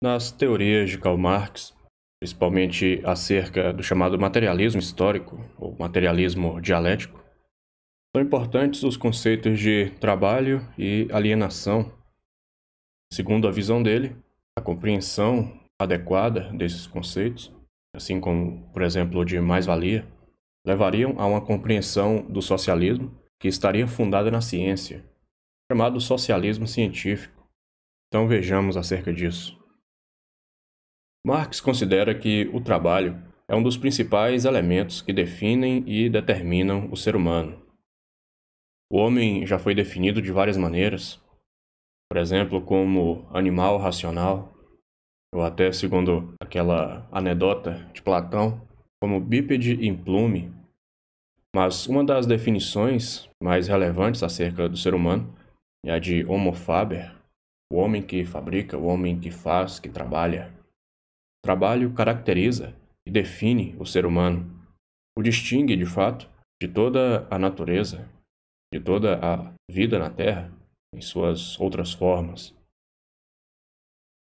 Nas teorias de Karl Marx, principalmente acerca do chamado materialismo histórico ou materialismo dialético, são importantes os conceitos de trabalho e alienação. Segundo a visão dele, a compreensão adequada desses conceitos, assim como, por exemplo, de mais-valia, levariam a uma compreensão do socialismo que estaria fundada na ciência, chamado socialismo científico. Então vejamos acerca disso. Marx considera que o trabalho é um dos principais elementos que definem e determinam o ser humano. O homem já foi definido de várias maneiras, por exemplo, como animal racional, ou até, segundo aquela anedota de Platão, como bípede implume. Mas uma das definições mais relevantes acerca do ser humano é a de homo faber, o homem que fabrica, o homem que faz, que trabalha. Trabalho caracteriza e define o ser humano, o distingue de fato de toda a natureza, de toda a vida na Terra, em suas outras formas.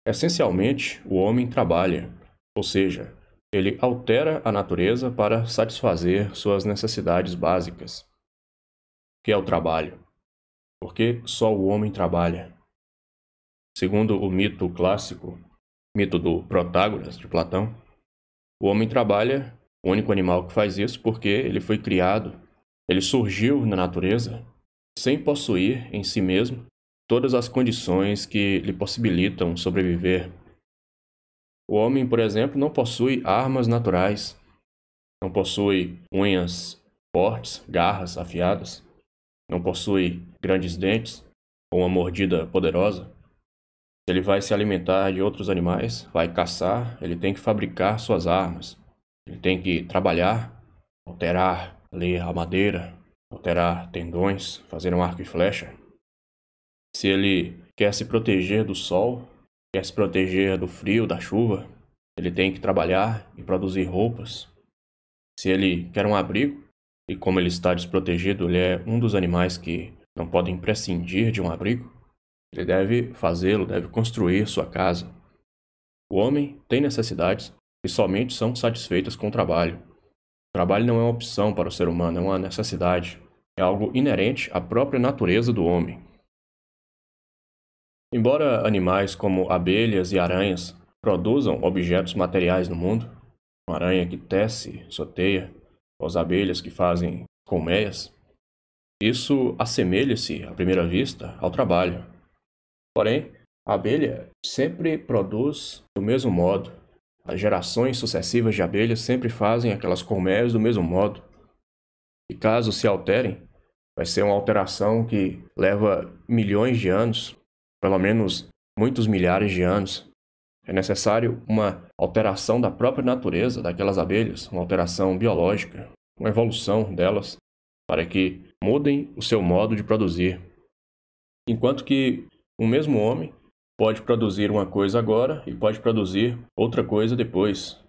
Essencialmente, o homem trabalha, ou seja, ele altera a natureza para satisfazer suas necessidades básicas. O que é o trabalho? Porque só o homem trabalha. Segundo o mito clássico, mito do Protágoras, de Platão, o homem trabalha, o único animal que faz isso, porque ele foi criado, ele surgiu na natureza sem possuir em si mesmo todas as condições que lhe possibilitam sobreviver. O homem, por exemplo, não possui armas naturais, não possui unhas fortes, garras afiadas, não possui grandes dentes ou uma mordida poderosa ele vai se alimentar de outros animais, vai caçar, ele tem que fabricar suas armas. Ele tem que trabalhar, alterar ali a madeira, alterar tendões, fazer um arco e flecha. Se ele quer se proteger do sol, quer se proteger do frio, da chuva, ele tem que trabalhar e produzir roupas. Se ele quer um abrigo, e como ele está desprotegido, ele é um dos animais que não podem prescindir de um abrigo, ele deve fazê-lo, deve construir sua casa. O homem tem necessidades que somente são satisfeitas com o trabalho. O trabalho não é uma opção para o ser humano, é uma necessidade. É algo inerente à própria natureza do homem. Embora animais como abelhas e aranhas produzam objetos materiais no mundo, uma aranha que tece, soteia, ou as abelhas que fazem colmeias, isso assemelha-se, à primeira vista, ao trabalho. Porém, a abelha sempre produz do mesmo modo. As gerações sucessivas de abelhas sempre fazem aquelas colmeias do mesmo modo. E caso se alterem, vai ser uma alteração que leva milhões de anos, pelo menos muitos milhares de anos. É necessário uma alteração da própria natureza daquelas abelhas, uma alteração biológica, uma evolução delas, para que mudem o seu modo de produzir. Enquanto que o mesmo homem pode produzir uma coisa agora e pode produzir outra coisa depois.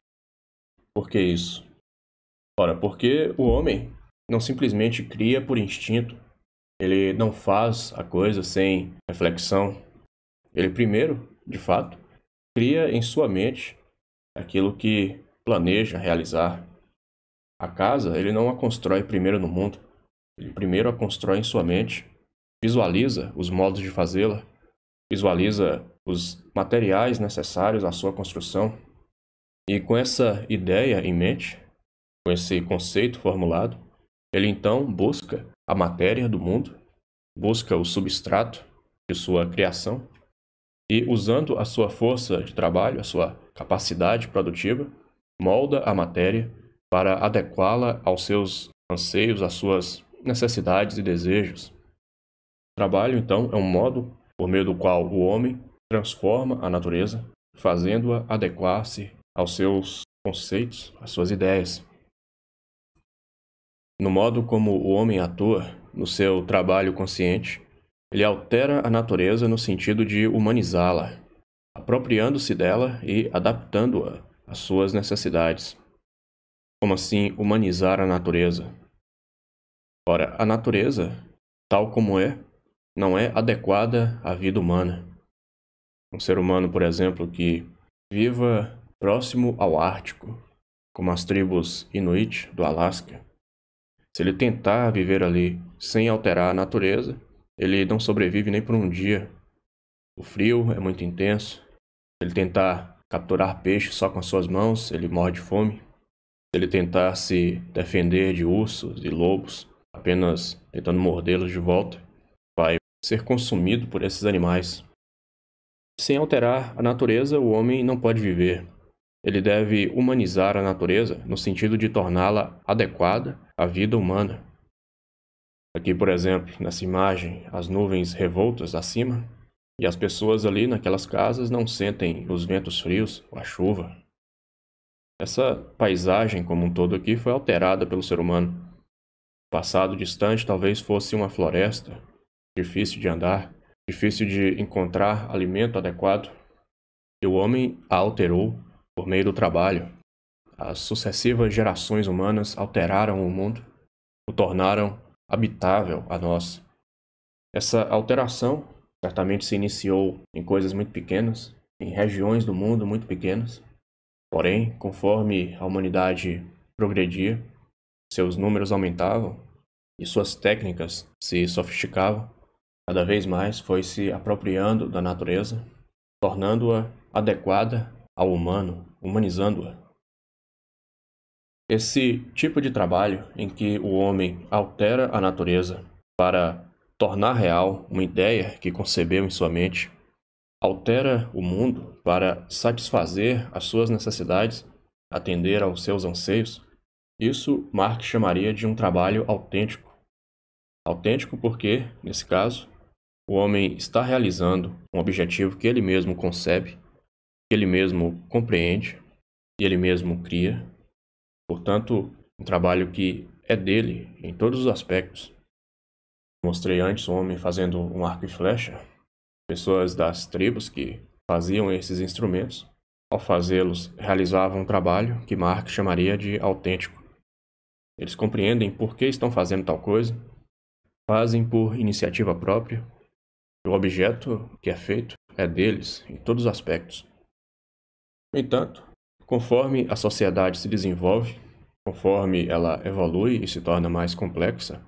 Por que isso? Ora, porque o homem não simplesmente cria por instinto. Ele não faz a coisa sem reflexão. Ele primeiro, de fato, cria em sua mente aquilo que planeja realizar. A casa, ele não a constrói primeiro no mundo. Ele primeiro a constrói em sua mente, visualiza os modos de fazê-la visualiza uhum. os materiais necessários à sua construção. E com essa ideia em mente, com esse conceito formulado, ele então busca a matéria do mundo, busca o substrato de sua criação e, usando a sua força de trabalho, a sua capacidade produtiva, molda a matéria para adequá-la aos seus anseios, às suas necessidades e desejos. O trabalho, então, é um modo por meio do qual o homem transforma a natureza, fazendo-a adequar-se aos seus conceitos, às suas ideias. No modo como o homem atua no seu trabalho consciente, ele altera a natureza no sentido de humanizá-la, apropriando-se dela e adaptando-a às suas necessidades. Como assim humanizar a natureza? Ora, a natureza, tal como é, não é adequada à vida humana. Um ser humano, por exemplo, que viva próximo ao Ártico, como as tribos Inuit do Alasca, se ele tentar viver ali sem alterar a natureza, ele não sobrevive nem por um dia. O frio é muito intenso. Se ele tentar capturar peixe só com as suas mãos, ele morre de fome. Se ele tentar se defender de ursos e lobos, apenas tentando mordê-los de volta, ser consumido por esses animais. Sem alterar a natureza, o homem não pode viver. Ele deve humanizar a natureza no sentido de torná-la adequada à vida humana. Aqui, por exemplo, nessa imagem, as nuvens revoltas acima, e as pessoas ali naquelas casas não sentem os ventos frios ou a chuva. Essa paisagem como um todo aqui foi alterada pelo ser humano. O passado distante talvez fosse uma floresta, difícil de andar, difícil de encontrar alimento adequado. E o homem a alterou por meio do trabalho. As sucessivas gerações humanas alteraram o mundo, o tornaram habitável a nós. Essa alteração certamente se iniciou em coisas muito pequenas, em regiões do mundo muito pequenas. Porém, conforme a humanidade progredia, seus números aumentavam e suas técnicas se sofisticavam, Cada vez mais foi se apropriando da natureza, tornando-a adequada ao humano, humanizando-a. Esse tipo de trabalho em que o homem altera a natureza para tornar real uma ideia que concebeu em sua mente, altera o mundo para satisfazer as suas necessidades, atender aos seus anseios, isso Marx chamaria de um trabalho autêntico. Autêntico porque, nesse caso, o homem está realizando um objetivo que ele mesmo concebe, que ele mesmo compreende e ele mesmo cria. Portanto, um trabalho que é dele em todos os aspectos. Mostrei antes um homem fazendo um arco e flecha. Pessoas das tribos que faziam esses instrumentos, ao fazê-los, realizavam um trabalho que Marx chamaria de autêntico. Eles compreendem por que estão fazendo tal coisa, fazem por iniciativa própria o objeto que é feito é deles em todos os aspectos. No entanto, conforme a sociedade se desenvolve, conforme ela evolui e se torna mais complexa,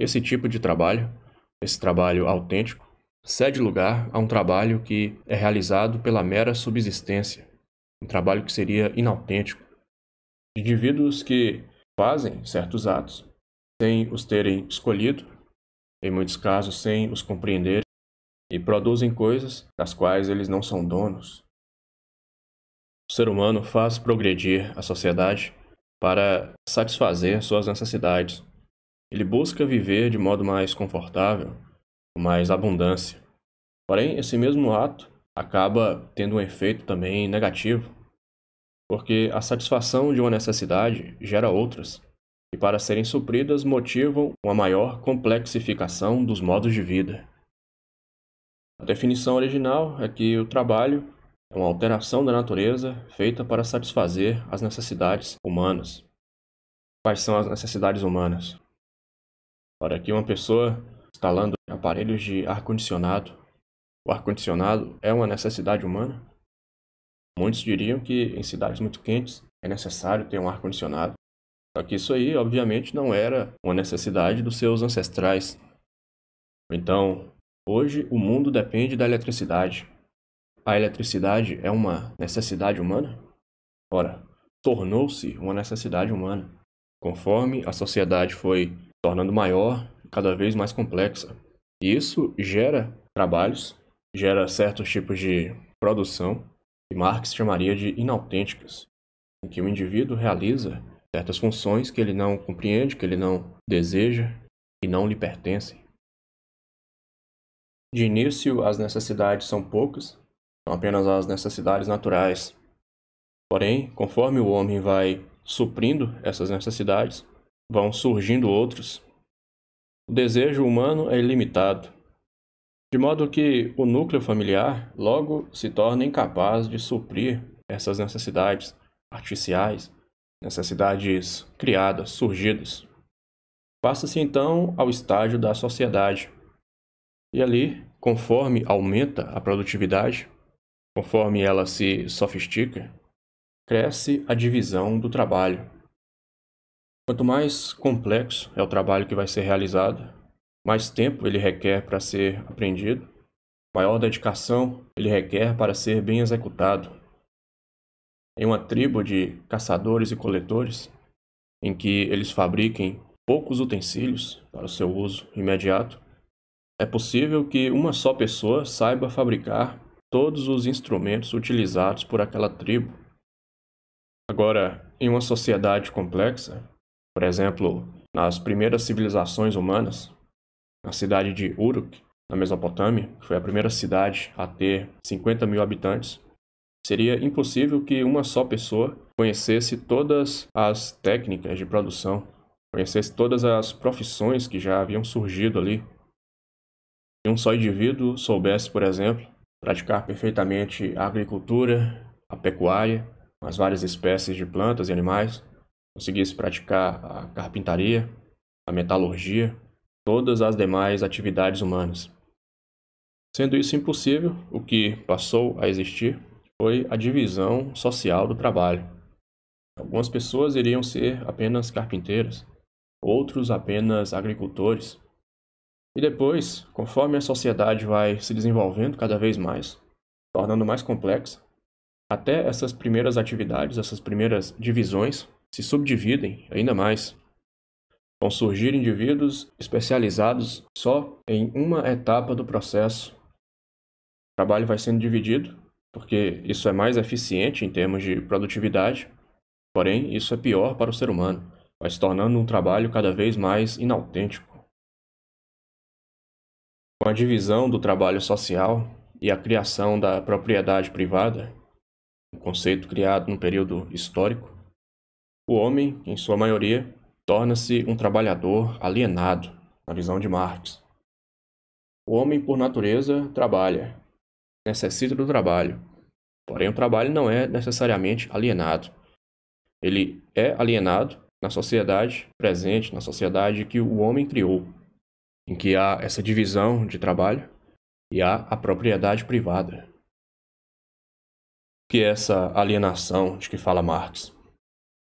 esse tipo de trabalho, esse trabalho autêntico, cede lugar a um trabalho que é realizado pela mera subsistência, um trabalho que seria inautêntico. Indivíduos que fazem certos atos sem os terem escolhido, em muitos casos sem os compreender e produzem coisas das quais eles não são donos. O ser humano faz progredir a sociedade para satisfazer suas necessidades. Ele busca viver de modo mais confortável, com mais abundância. Porém, esse mesmo ato acaba tendo um efeito também negativo, porque a satisfação de uma necessidade gera outras, e para serem supridas motivam uma maior complexificação dos modos de vida. A definição original é que o trabalho é uma alteração da natureza feita para satisfazer as necessidades humanas. Quais são as necessidades humanas? Para que uma pessoa instalando aparelhos de ar-condicionado, o ar-condicionado é uma necessidade humana? Muitos diriam que em cidades muito quentes é necessário ter um ar-condicionado. Só que isso aí, obviamente, não era uma necessidade dos seus ancestrais. Então, Hoje, o mundo depende da eletricidade. A eletricidade é uma necessidade humana? Ora, tornou-se uma necessidade humana, conforme a sociedade foi tornando maior cada vez mais complexa. E isso gera trabalhos, gera certos tipos de produção que Marx chamaria de inautênticas, em que o indivíduo realiza certas funções que ele não compreende, que ele não deseja e não lhe pertencem. De início, as necessidades são poucas, são apenas as necessidades naturais. Porém, conforme o homem vai suprindo essas necessidades, vão surgindo outros. O desejo humano é ilimitado, de modo que o núcleo familiar logo se torna incapaz de suprir essas necessidades artificiais, necessidades criadas, surgidas. Passa-se então ao estágio da sociedade, e ali, conforme aumenta a produtividade, conforme ela se sofistica, cresce a divisão do trabalho. Quanto mais complexo é o trabalho que vai ser realizado, mais tempo ele requer para ser aprendido, maior dedicação ele requer para ser bem executado. Em uma tribo de caçadores e coletores, em que eles fabriquem poucos utensílios para o seu uso imediato, é possível que uma só pessoa saiba fabricar todos os instrumentos utilizados por aquela tribo. Agora, em uma sociedade complexa, por exemplo, nas primeiras civilizações humanas, na cidade de Uruk, na Mesopotâmia, que foi a primeira cidade a ter 50 mil habitantes, seria impossível que uma só pessoa conhecesse todas as técnicas de produção, conhecesse todas as profissões que já haviam surgido ali um só indivíduo soubesse, por exemplo, praticar perfeitamente a agricultura, a pecuária, as várias espécies de plantas e animais, conseguisse praticar a carpintaria, a metalurgia, todas as demais atividades humanas. Sendo isso impossível, o que passou a existir foi a divisão social do trabalho. Algumas pessoas iriam ser apenas carpinteiras, outros apenas agricultores, e depois, conforme a sociedade vai se desenvolvendo cada vez mais, tornando mais complexa, até essas primeiras atividades, essas primeiras divisões, se subdividem ainda mais. Vão surgir indivíduos especializados só em uma etapa do processo. O trabalho vai sendo dividido, porque isso é mais eficiente em termos de produtividade, porém, isso é pior para o ser humano, vai se tornando um trabalho cada vez mais inautêntico. Com a divisão do trabalho social e a criação da propriedade privada, um conceito criado no período histórico, o homem, em sua maioria, torna-se um trabalhador alienado, na visão de Marx. O homem, por natureza, trabalha, necessita do trabalho, porém o trabalho não é necessariamente alienado. Ele é alienado na sociedade presente, na sociedade que o homem criou, em que há essa divisão de trabalho e há a propriedade privada. O que é essa alienação de que fala Marx?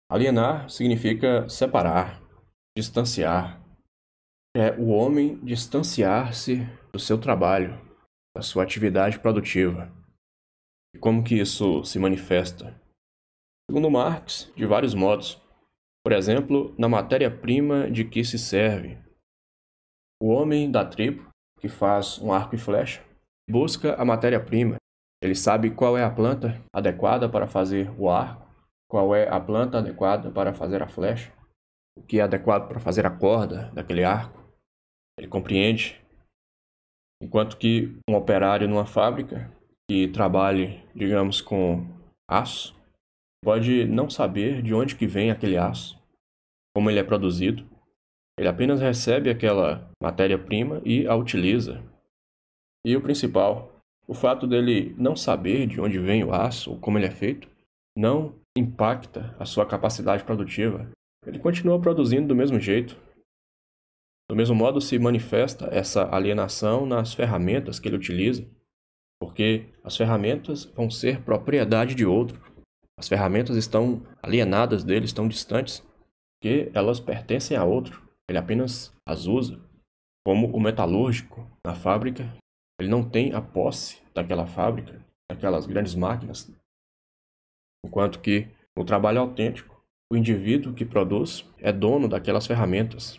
Alienar significa separar, distanciar. É o homem distanciar-se do seu trabalho, da sua atividade produtiva. E como que isso se manifesta? Segundo Marx, de vários modos. Por exemplo, na matéria-prima de que se serve, o homem da tribo, que faz um arco e flecha, busca a matéria-prima. Ele sabe qual é a planta adequada para fazer o arco, qual é a planta adequada para fazer a flecha, o que é adequado para fazer a corda daquele arco. Ele compreende. Enquanto que um operário numa fábrica que trabalhe, digamos, com aço, pode não saber de onde que vem aquele aço, como ele é produzido, ele apenas recebe aquela matéria-prima e a utiliza. E o principal, o fato dele não saber de onde vem o aço ou como ele é feito, não impacta a sua capacidade produtiva. Ele continua produzindo do mesmo jeito. Do mesmo modo, se manifesta essa alienação nas ferramentas que ele utiliza, porque as ferramentas vão ser propriedade de outro. As ferramentas estão alienadas dele, estão distantes, que elas pertencem a outro ele é apenas as usa. Como o metalúrgico na fábrica, ele não tem a posse daquela fábrica, daquelas grandes máquinas. Enquanto que no trabalho autêntico, o indivíduo que produz é dono daquelas ferramentas.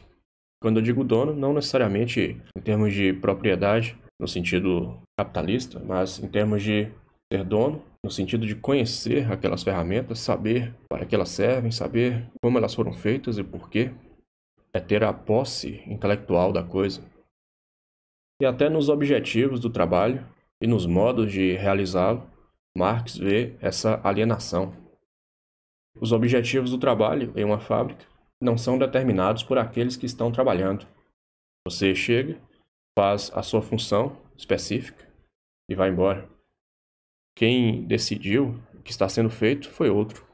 Quando eu digo dono, não necessariamente em termos de propriedade, no sentido capitalista, mas em termos de ser dono, no sentido de conhecer aquelas ferramentas, saber para que elas servem, saber como elas foram feitas e por quê, é ter a posse intelectual da coisa. E até nos objetivos do trabalho e nos modos de realizá-lo, Marx vê essa alienação. Os objetivos do trabalho em uma fábrica não são determinados por aqueles que estão trabalhando. Você chega, faz a sua função específica e vai embora. Quem decidiu o que está sendo feito foi outro.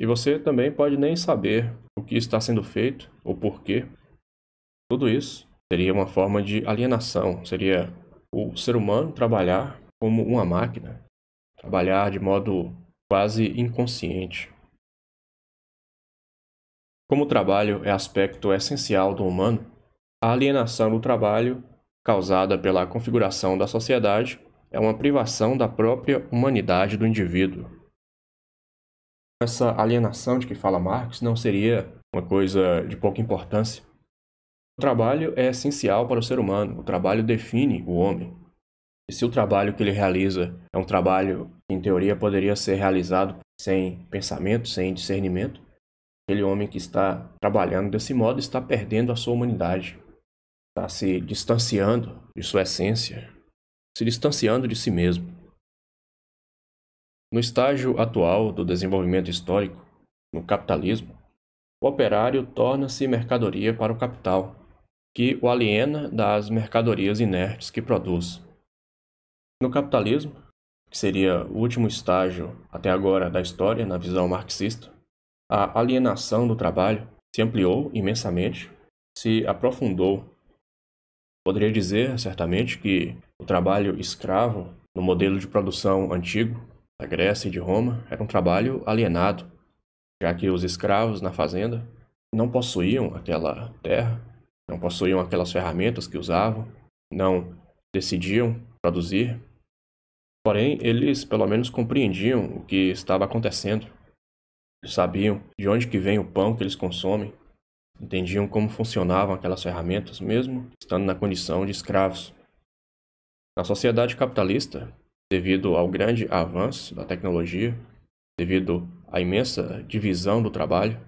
E você também pode nem saber o que está sendo feito, o porquê. Tudo isso seria uma forma de alienação, seria o ser humano trabalhar como uma máquina, trabalhar de modo quase inconsciente. Como o trabalho é aspecto essencial do humano, a alienação do trabalho, causada pela configuração da sociedade, é uma privação da própria humanidade do indivíduo essa alienação de que fala Marx não seria uma coisa de pouca importância. O trabalho é essencial para o ser humano, o trabalho define o homem. E se o trabalho que ele realiza é um trabalho que, em teoria, poderia ser realizado sem pensamento, sem discernimento, aquele homem que está trabalhando desse modo está perdendo a sua humanidade, está se distanciando de sua essência, se distanciando de si mesmo. No estágio atual do desenvolvimento histórico, no capitalismo, o operário torna-se mercadoria para o capital, que o aliena das mercadorias inertes que produz. No capitalismo, que seria o último estágio até agora da história na visão marxista, a alienação do trabalho se ampliou imensamente, se aprofundou. Poderia dizer, certamente, que o trabalho escravo, no modelo de produção antigo, da Grécia e de Roma era um trabalho alienado, já que os escravos na fazenda não possuíam aquela terra, não possuíam aquelas ferramentas que usavam, não decidiam produzir. Porém, eles pelo menos compreendiam o que estava acontecendo. Eles sabiam de onde que vem o pão que eles consomem, entendiam como funcionavam aquelas ferramentas, mesmo estando na condição de escravos. Na sociedade capitalista, devido ao grande avanço da tecnologia, devido à imensa divisão do trabalho,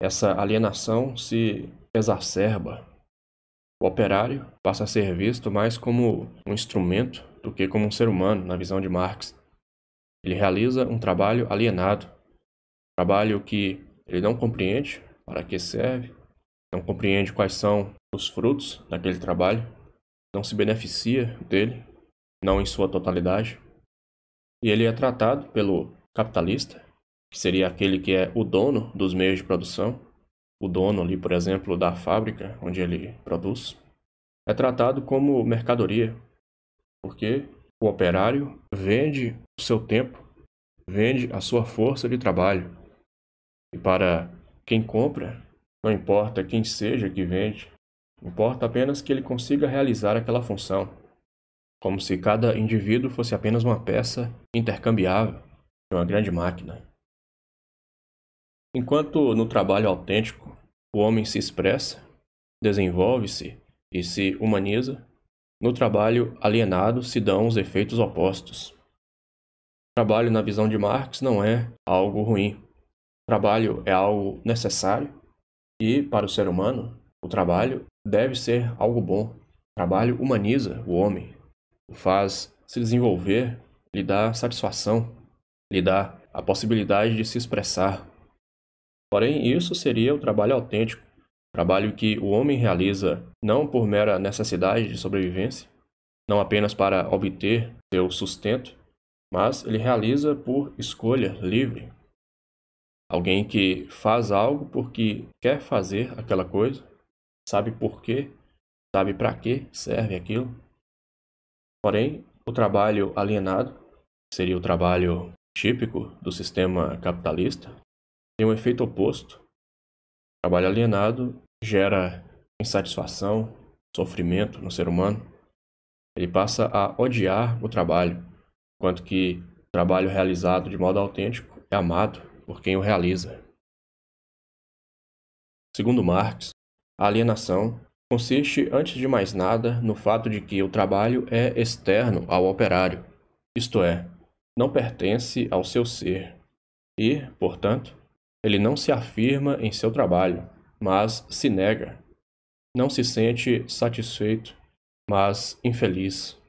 essa alienação se exacerba. O operário passa a ser visto mais como um instrumento do que como um ser humano, na visão de Marx. Ele realiza um trabalho alienado, trabalho que ele não compreende para que serve, não compreende quais são os frutos daquele trabalho, não se beneficia dele, não em sua totalidade. E ele é tratado pelo capitalista, que seria aquele que é o dono dos meios de produção, o dono ali, por exemplo, da fábrica onde ele produz, é tratado como mercadoria, porque o operário vende o seu tempo, vende a sua força de trabalho. E para quem compra, não importa quem seja que vende, importa apenas que ele consiga realizar aquela função como se cada indivíduo fosse apenas uma peça intercambiável de uma grande máquina. Enquanto no trabalho autêntico o homem se expressa, desenvolve-se e se humaniza, no trabalho alienado se dão os efeitos opostos. Trabalho, na visão de Marx, não é algo ruim. Trabalho é algo necessário e, para o ser humano, o trabalho deve ser algo bom. Trabalho humaniza o homem, o faz se desenvolver, lhe dá satisfação, lhe dá a possibilidade de se expressar. Porém, isso seria o trabalho autêntico, trabalho que o homem realiza não por mera necessidade de sobrevivência, não apenas para obter seu sustento, mas ele realiza por escolha livre. Alguém que faz algo porque quer fazer aquela coisa, sabe por quê, sabe para que serve aquilo Porém, o trabalho alienado, que seria o trabalho típico do sistema capitalista, tem um efeito oposto. O trabalho alienado gera insatisfação, sofrimento no ser humano. Ele passa a odiar o trabalho, enquanto que o trabalho realizado de modo autêntico é amado por quem o realiza. Segundo Marx, a alienação consiste, antes de mais nada, no fato de que o trabalho é externo ao operário, isto é, não pertence ao seu ser, e, portanto, ele não se afirma em seu trabalho, mas se nega. Não se sente satisfeito, mas infeliz.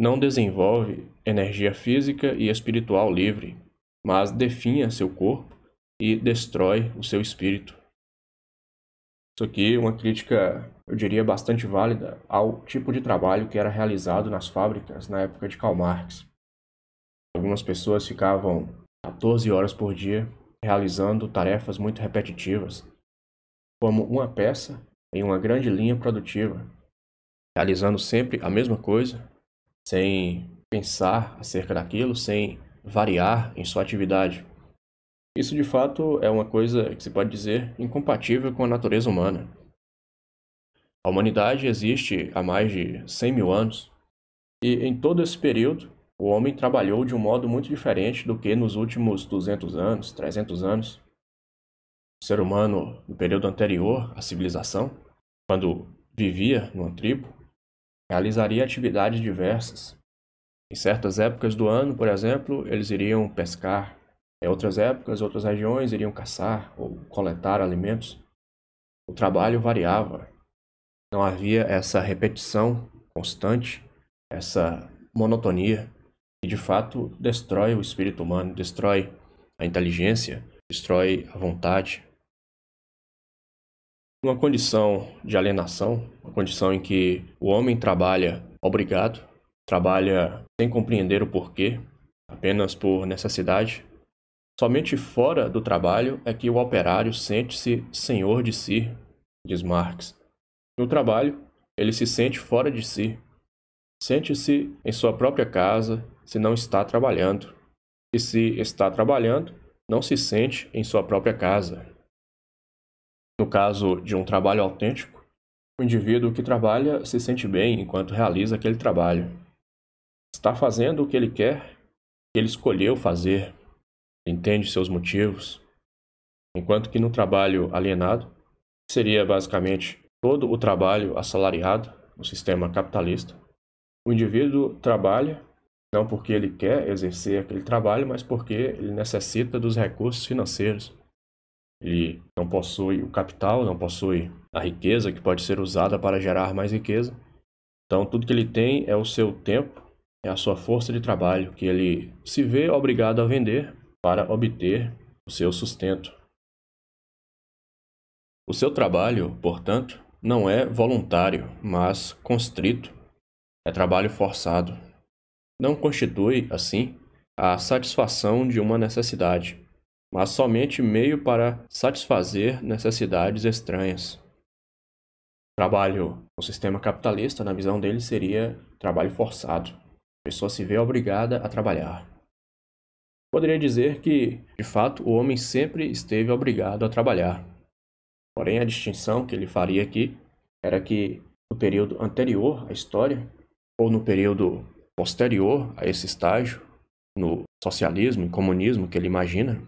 Não desenvolve energia física e espiritual livre, mas definha seu corpo e destrói o seu espírito. Isso aqui é uma crítica, eu diria, bastante válida ao tipo de trabalho que era realizado nas fábricas na época de Karl Marx. Algumas pessoas ficavam 14 horas por dia realizando tarefas muito repetitivas, como uma peça em uma grande linha produtiva, realizando sempre a mesma coisa, sem pensar acerca daquilo, sem variar em sua atividade. Isso de fato é uma coisa que se pode dizer incompatível com a natureza humana. A humanidade existe há mais de 100 mil anos, e em todo esse período, o homem trabalhou de um modo muito diferente do que nos últimos 200 anos, 300 anos. O ser humano, no período anterior à civilização, quando vivia numa tribo, realizaria atividades diversas. Em certas épocas do ano, por exemplo, eles iriam pescar, em é, outras épocas, outras regiões iriam caçar ou coletar alimentos. O trabalho variava. Não havia essa repetição constante, essa monotonia, que de fato destrói o espírito humano, destrói a inteligência, destrói a vontade. Uma condição de alienação, uma condição em que o homem trabalha obrigado, trabalha sem compreender o porquê, apenas por necessidade, Somente fora do trabalho é que o operário sente-se senhor de si, diz Marx. No trabalho, ele se sente fora de si. Sente-se em sua própria casa se não está trabalhando. E se está trabalhando, não se sente em sua própria casa. No caso de um trabalho autêntico, o indivíduo que trabalha se sente bem enquanto realiza aquele trabalho. Está fazendo o que ele quer, que ele escolheu fazer entende seus motivos. Enquanto que no trabalho alienado, seria basicamente todo o trabalho assalariado no sistema capitalista, o indivíduo trabalha não porque ele quer exercer aquele trabalho, mas porque ele necessita dos recursos financeiros. Ele não possui o capital, não possui a riqueza que pode ser usada para gerar mais riqueza. Então, tudo que ele tem é o seu tempo, é a sua força de trabalho, que ele se vê obrigado a vender para obter o seu sustento. O seu trabalho, portanto, não é voluntário, mas constrito. É trabalho forçado. Não constitui, assim, a satisfação de uma necessidade, mas somente meio para satisfazer necessidades estranhas. Trabalho no sistema capitalista, na visão dele, seria trabalho forçado. A pessoa se vê obrigada a trabalhar poderia dizer que, de fato, o homem sempre esteve obrigado a trabalhar. Porém, a distinção que ele faria aqui era que, no período anterior à história, ou no período posterior a esse estágio, no socialismo e comunismo que ele imagina,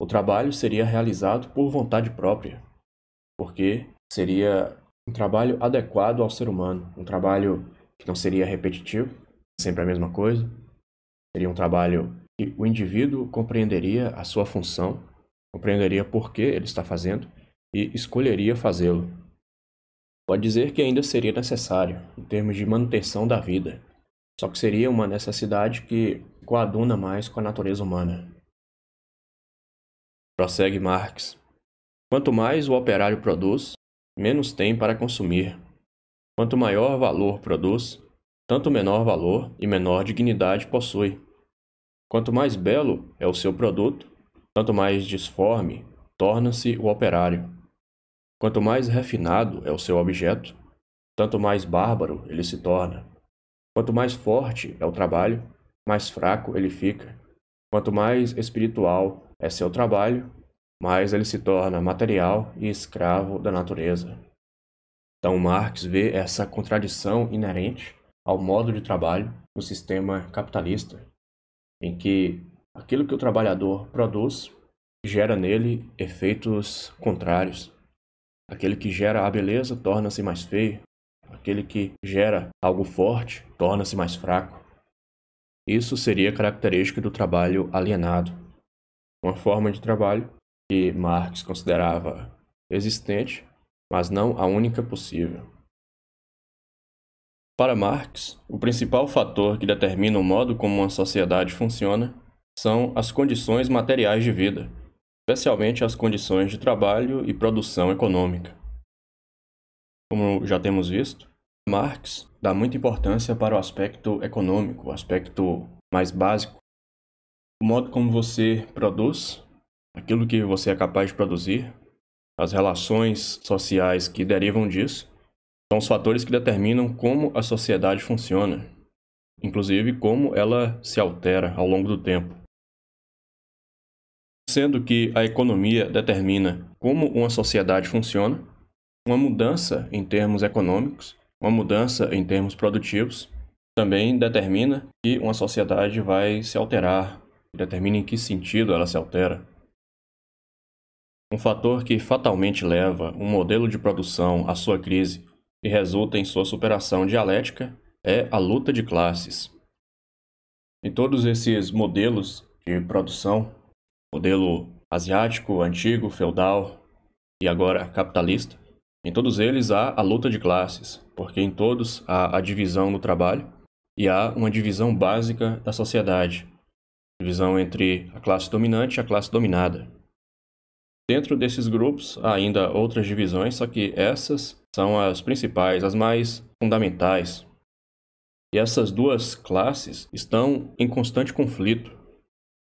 o trabalho seria realizado por vontade própria, porque seria um trabalho adequado ao ser humano, um trabalho que não seria repetitivo, sempre a mesma coisa, seria um trabalho e o indivíduo compreenderia a sua função, compreenderia por que ele está fazendo e escolheria fazê-lo. Pode dizer que ainda seria necessário, em termos de manutenção da vida, só que seria uma necessidade que coaduna mais com a natureza humana. Prossegue Marx. Quanto mais o operário produz, menos tem para consumir. Quanto maior valor produz, tanto menor valor e menor dignidade possui. Quanto mais belo é o seu produto, tanto mais disforme torna-se o operário. Quanto mais refinado é o seu objeto, tanto mais bárbaro ele se torna. Quanto mais forte é o trabalho, mais fraco ele fica. Quanto mais espiritual é seu trabalho, mais ele se torna material e escravo da natureza. Então Marx vê essa contradição inerente ao modo de trabalho no sistema capitalista em que aquilo que o trabalhador produz gera nele efeitos contrários. Aquele que gera a beleza torna-se mais feio, aquele que gera algo forte torna-se mais fraco. Isso seria característica do trabalho alienado, uma forma de trabalho que Marx considerava existente, mas não a única possível. Para Marx, o principal fator que determina o modo como uma sociedade funciona são as condições materiais de vida, especialmente as condições de trabalho e produção econômica. Como já temos visto, Marx dá muita importância para o aspecto econômico, o aspecto mais básico. O modo como você produz, aquilo que você é capaz de produzir, as relações sociais que derivam disso, são então, os fatores que determinam como a sociedade funciona, inclusive como ela se altera ao longo do tempo. Sendo que a economia determina como uma sociedade funciona, uma mudança em termos econômicos, uma mudança em termos produtivos, também determina que uma sociedade vai se alterar, determina em que sentido ela se altera. Um fator que fatalmente leva um modelo de produção à sua crise e resulta em sua superação dialética é a luta de classes. Em todos esses modelos de produção, modelo asiático, antigo, feudal e agora capitalista, em todos eles há a luta de classes, porque em todos há a divisão do trabalho e há uma divisão básica da sociedade, divisão entre a classe dominante e a classe dominada. Dentro desses grupos há ainda outras divisões, só que essas são as principais, as mais fundamentais. E essas duas classes estão em constante conflito.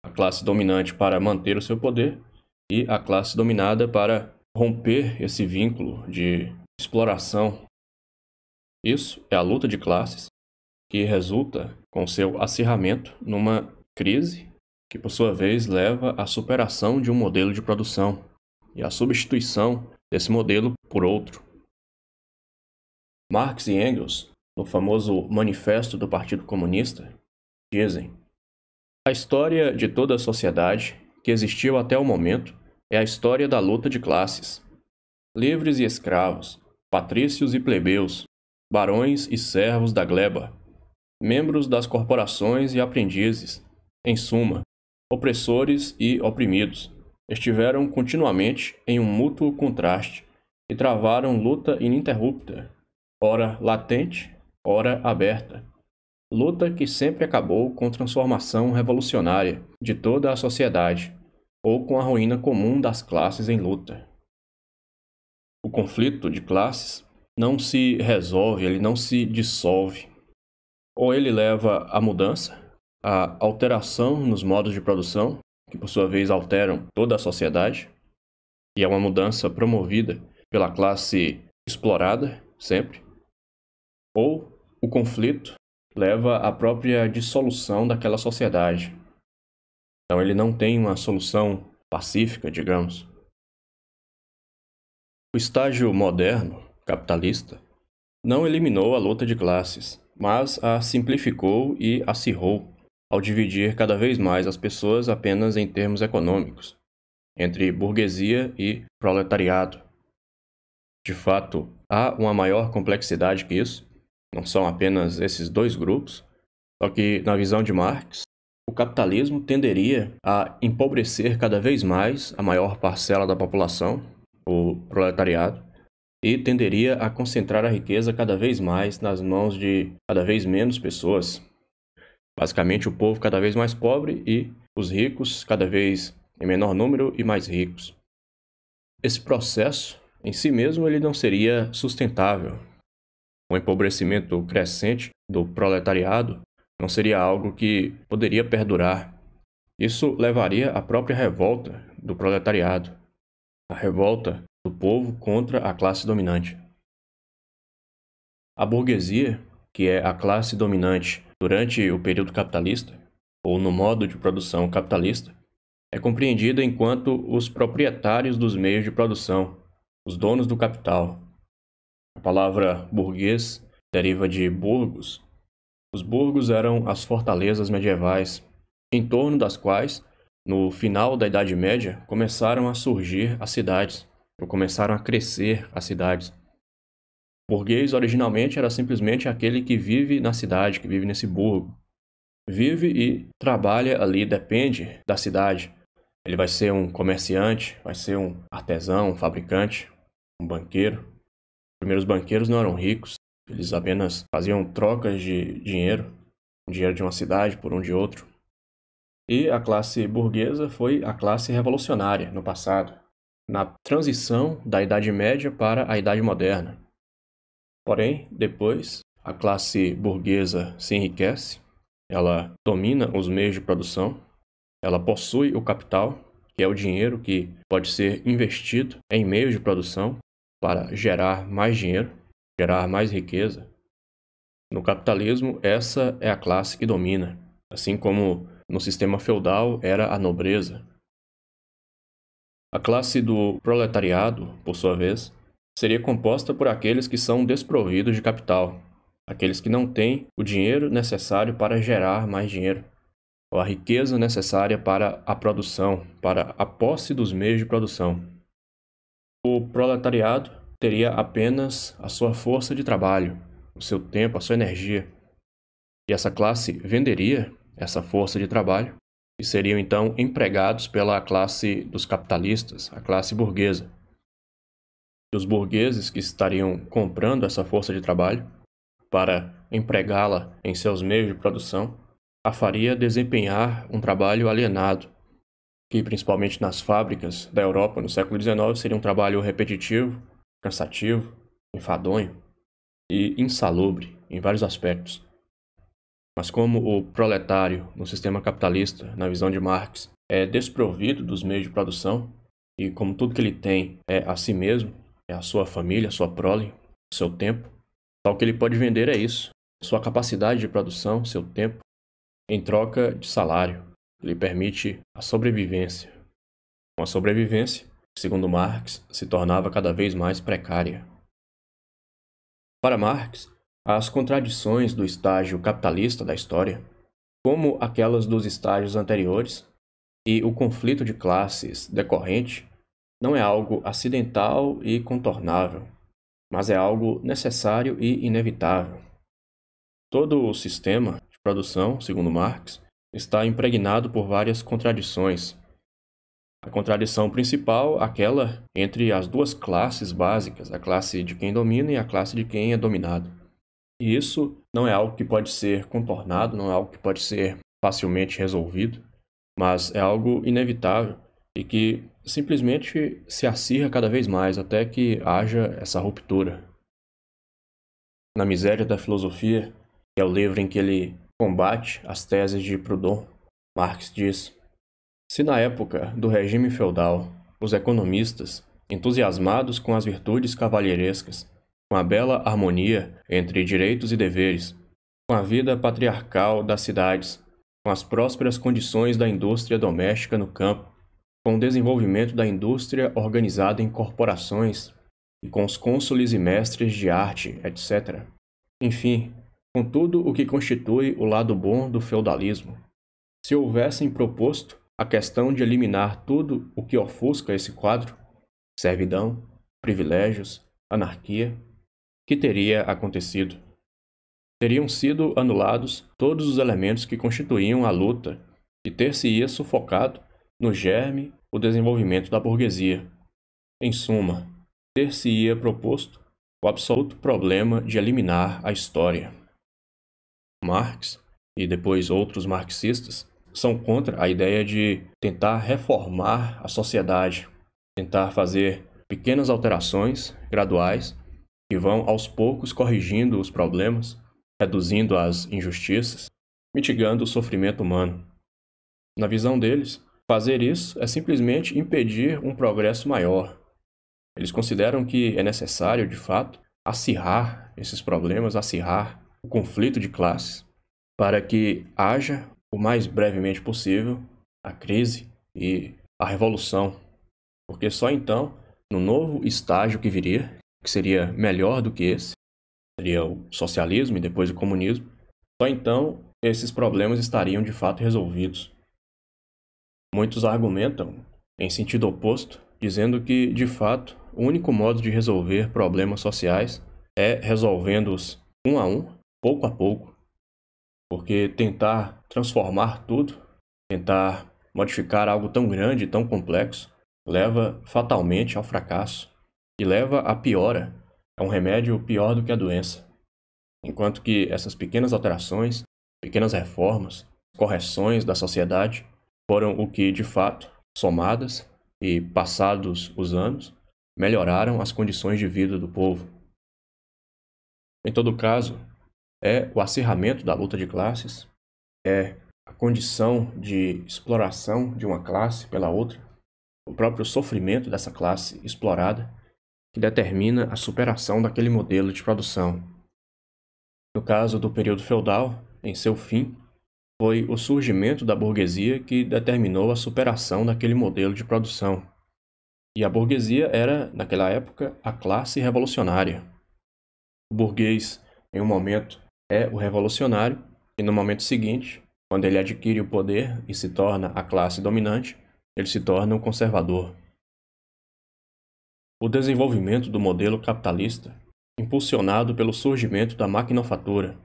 A classe dominante para manter o seu poder e a classe dominada para romper esse vínculo de exploração. Isso é a luta de classes que resulta, com seu acirramento, numa crise que, por sua vez, leva à superação de um modelo de produção e à substituição desse modelo por outro. Marx e Engels, no famoso Manifesto do Partido Comunista, dizem: A história de toda a sociedade que existiu até o momento é a história da luta de classes. Livres e escravos, patrícios e plebeus, barões e servos da gleba, membros das corporações e aprendizes, em suma, opressores e oprimidos, estiveram continuamente em um mútuo contraste e travaram luta ininterrupta ora latente, ora aberta. Luta que sempre acabou com transformação revolucionária de toda a sociedade, ou com a ruína comum das classes em luta. O conflito de classes não se resolve, ele não se dissolve. Ou ele leva à mudança, à alteração nos modos de produção, que por sua vez alteram toda a sociedade, e é uma mudança promovida pela classe explorada, sempre, ou o conflito leva à própria dissolução daquela sociedade. Então ele não tem uma solução pacífica, digamos. O estágio moderno, capitalista, não eliminou a luta de classes, mas a simplificou e acirrou ao dividir cada vez mais as pessoas apenas em termos econômicos, entre burguesia e proletariado. De fato, há uma maior complexidade que isso, não são apenas esses dois grupos. Só que, na visão de Marx, o capitalismo tenderia a empobrecer cada vez mais a maior parcela da população, o proletariado, e tenderia a concentrar a riqueza cada vez mais nas mãos de cada vez menos pessoas. Basicamente, o povo cada vez mais pobre e os ricos cada vez em menor número e mais ricos. Esse processo, em si mesmo, ele não seria sustentável, o empobrecimento crescente do proletariado não seria algo que poderia perdurar. Isso levaria à própria revolta do proletariado, a revolta do povo contra a classe dominante. A burguesia, que é a classe dominante durante o período capitalista, ou no modo de produção capitalista, é compreendida enquanto os proprietários dos meios de produção, os donos do capital, a palavra burguês deriva de burgos. Os burgos eram as fortalezas medievais, em torno das quais, no final da Idade Média, começaram a surgir as cidades, ou começaram a crescer as cidades. Burguês originalmente era simplesmente aquele que vive na cidade, que vive nesse burgo. Vive e trabalha ali, depende da cidade. Ele vai ser um comerciante, vai ser um artesão, um fabricante, um banqueiro primeiros banqueiros não eram ricos, eles apenas faziam trocas de dinheiro, dinheiro de uma cidade por um de outro. E a classe burguesa foi a classe revolucionária no passado, na transição da Idade Média para a Idade Moderna. Porém, depois, a classe burguesa se enriquece, ela domina os meios de produção, ela possui o capital, que é o dinheiro que pode ser investido em meios de produção, para gerar mais dinheiro, gerar mais riqueza. No capitalismo, essa é a classe que domina, assim como no sistema feudal era a nobreza. A classe do proletariado, por sua vez, seria composta por aqueles que são desprovidos de capital, aqueles que não têm o dinheiro necessário para gerar mais dinheiro, ou a riqueza necessária para a produção, para a posse dos meios de produção. O proletariado teria apenas a sua força de trabalho, o seu tempo, a sua energia. E essa classe venderia essa força de trabalho e seriam então empregados pela classe dos capitalistas, a classe burguesa. E os burgueses que estariam comprando essa força de trabalho para empregá-la em seus meios de produção a faria desempenhar um trabalho alienado, que principalmente nas fábricas da Europa no século XIX seria um trabalho repetitivo, cansativo, enfadonho e insalubre em vários aspectos. Mas como o proletário no sistema capitalista, na visão de Marx, é desprovido dos meios de produção e como tudo que ele tem é a si mesmo, é a sua família, a sua prole, seu tempo, tal que ele pode vender é isso, sua capacidade de produção, seu tempo, em troca de salário lhe permite a sobrevivência. Com a sobrevivência, segundo Marx, se tornava cada vez mais precária. Para Marx, as contradições do estágio capitalista da história, como aquelas dos estágios anteriores, e o conflito de classes decorrente, não é algo acidental e contornável, mas é algo necessário e inevitável. Todo o sistema de produção, segundo Marx, está impregnado por várias contradições. A contradição principal, aquela entre as duas classes básicas, a classe de quem domina e a classe de quem é dominado. E isso não é algo que pode ser contornado, não é algo que pode ser facilmente resolvido, mas é algo inevitável e que simplesmente se acirra cada vez mais até que haja essa ruptura. Na Miséria da Filosofia, que é o livro em que ele combate às teses de Proudhon, Marx diz: Se na época do regime feudal, os economistas, entusiasmados com as virtudes cavalheirescas, com a bela harmonia entre direitos e deveres, com a vida patriarcal das cidades, com as prósperas condições da indústria doméstica no campo, com o desenvolvimento da indústria organizada em corporações e com os cônsules e mestres de arte, etc. Enfim, com tudo o que constitui o lado bom do feudalismo. Se houvessem proposto a questão de eliminar tudo o que ofusca esse quadro, servidão, privilégios, anarquia, que teria acontecido? Teriam sido anulados todos os elementos que constituíam a luta e ter-se-ia sufocado no germe o desenvolvimento da burguesia. Em suma, ter-se-ia proposto o absoluto problema de eliminar a história. Marx e depois outros marxistas, são contra a ideia de tentar reformar a sociedade, tentar fazer pequenas alterações graduais que vão aos poucos corrigindo os problemas, reduzindo as injustiças, mitigando o sofrimento humano. Na visão deles, fazer isso é simplesmente impedir um progresso maior. Eles consideram que é necessário, de fato, acirrar esses problemas, acirrar o conflito de classes, para que haja o mais brevemente possível a crise e a revolução, porque só então, no novo estágio que viria, que seria melhor do que esse, seria o socialismo e depois o comunismo, só então esses problemas estariam de fato resolvidos. Muitos argumentam em sentido oposto, dizendo que, de fato, o único modo de resolver problemas sociais é resolvendo-os um a um pouco a pouco, porque tentar transformar tudo, tentar modificar algo tão grande e tão complexo, leva fatalmente ao fracasso e leva à piora. É um remédio pior do que a doença. Enquanto que essas pequenas alterações, pequenas reformas, correções da sociedade foram o que, de fato, somadas e passados os anos, melhoraram as condições de vida do povo. Em todo caso, é o acirramento da luta de classes, é a condição de exploração de uma classe pela outra, o próprio sofrimento dessa classe explorada, que determina a superação daquele modelo de produção. No caso do período feudal, em seu fim, foi o surgimento da burguesia que determinou a superação daquele modelo de produção. E a burguesia era, naquela época, a classe revolucionária. O burguês, em um momento, é o revolucionário, e no momento seguinte, quando ele adquire o poder e se torna a classe dominante, ele se torna o conservador. O desenvolvimento do modelo capitalista, impulsionado pelo surgimento da maquinofatura,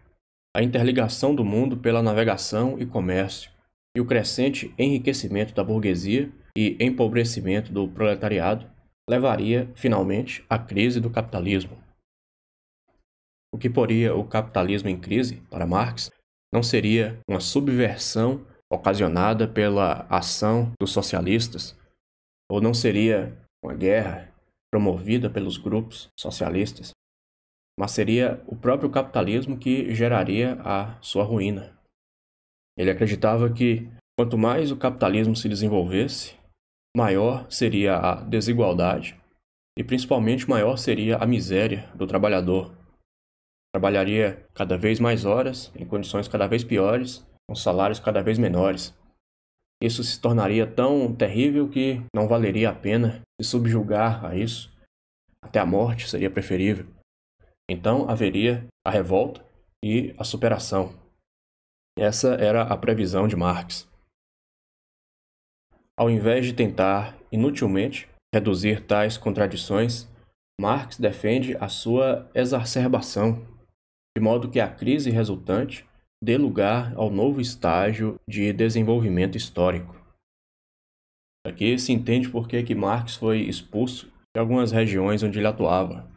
a interligação do mundo pela navegação e comércio, e o crescente enriquecimento da burguesia e empobrecimento do proletariado, levaria, finalmente, à crise do capitalismo. O que poria o capitalismo em crise, para Marx, não seria uma subversão ocasionada pela ação dos socialistas, ou não seria uma guerra promovida pelos grupos socialistas, mas seria o próprio capitalismo que geraria a sua ruína. Ele acreditava que quanto mais o capitalismo se desenvolvesse, maior seria a desigualdade e principalmente maior seria a miséria do trabalhador Trabalharia cada vez mais horas, em condições cada vez piores, com salários cada vez menores. Isso se tornaria tão terrível que não valeria a pena se subjugar a isso. Até a morte seria preferível. Então haveria a revolta e a superação. Essa era a previsão de Marx. Ao invés de tentar inutilmente reduzir tais contradições, Marx defende a sua exacerbação de modo que a crise resultante dê lugar ao novo estágio de desenvolvimento histórico. Aqui se entende por que Marx foi expulso de algumas regiões onde ele atuava.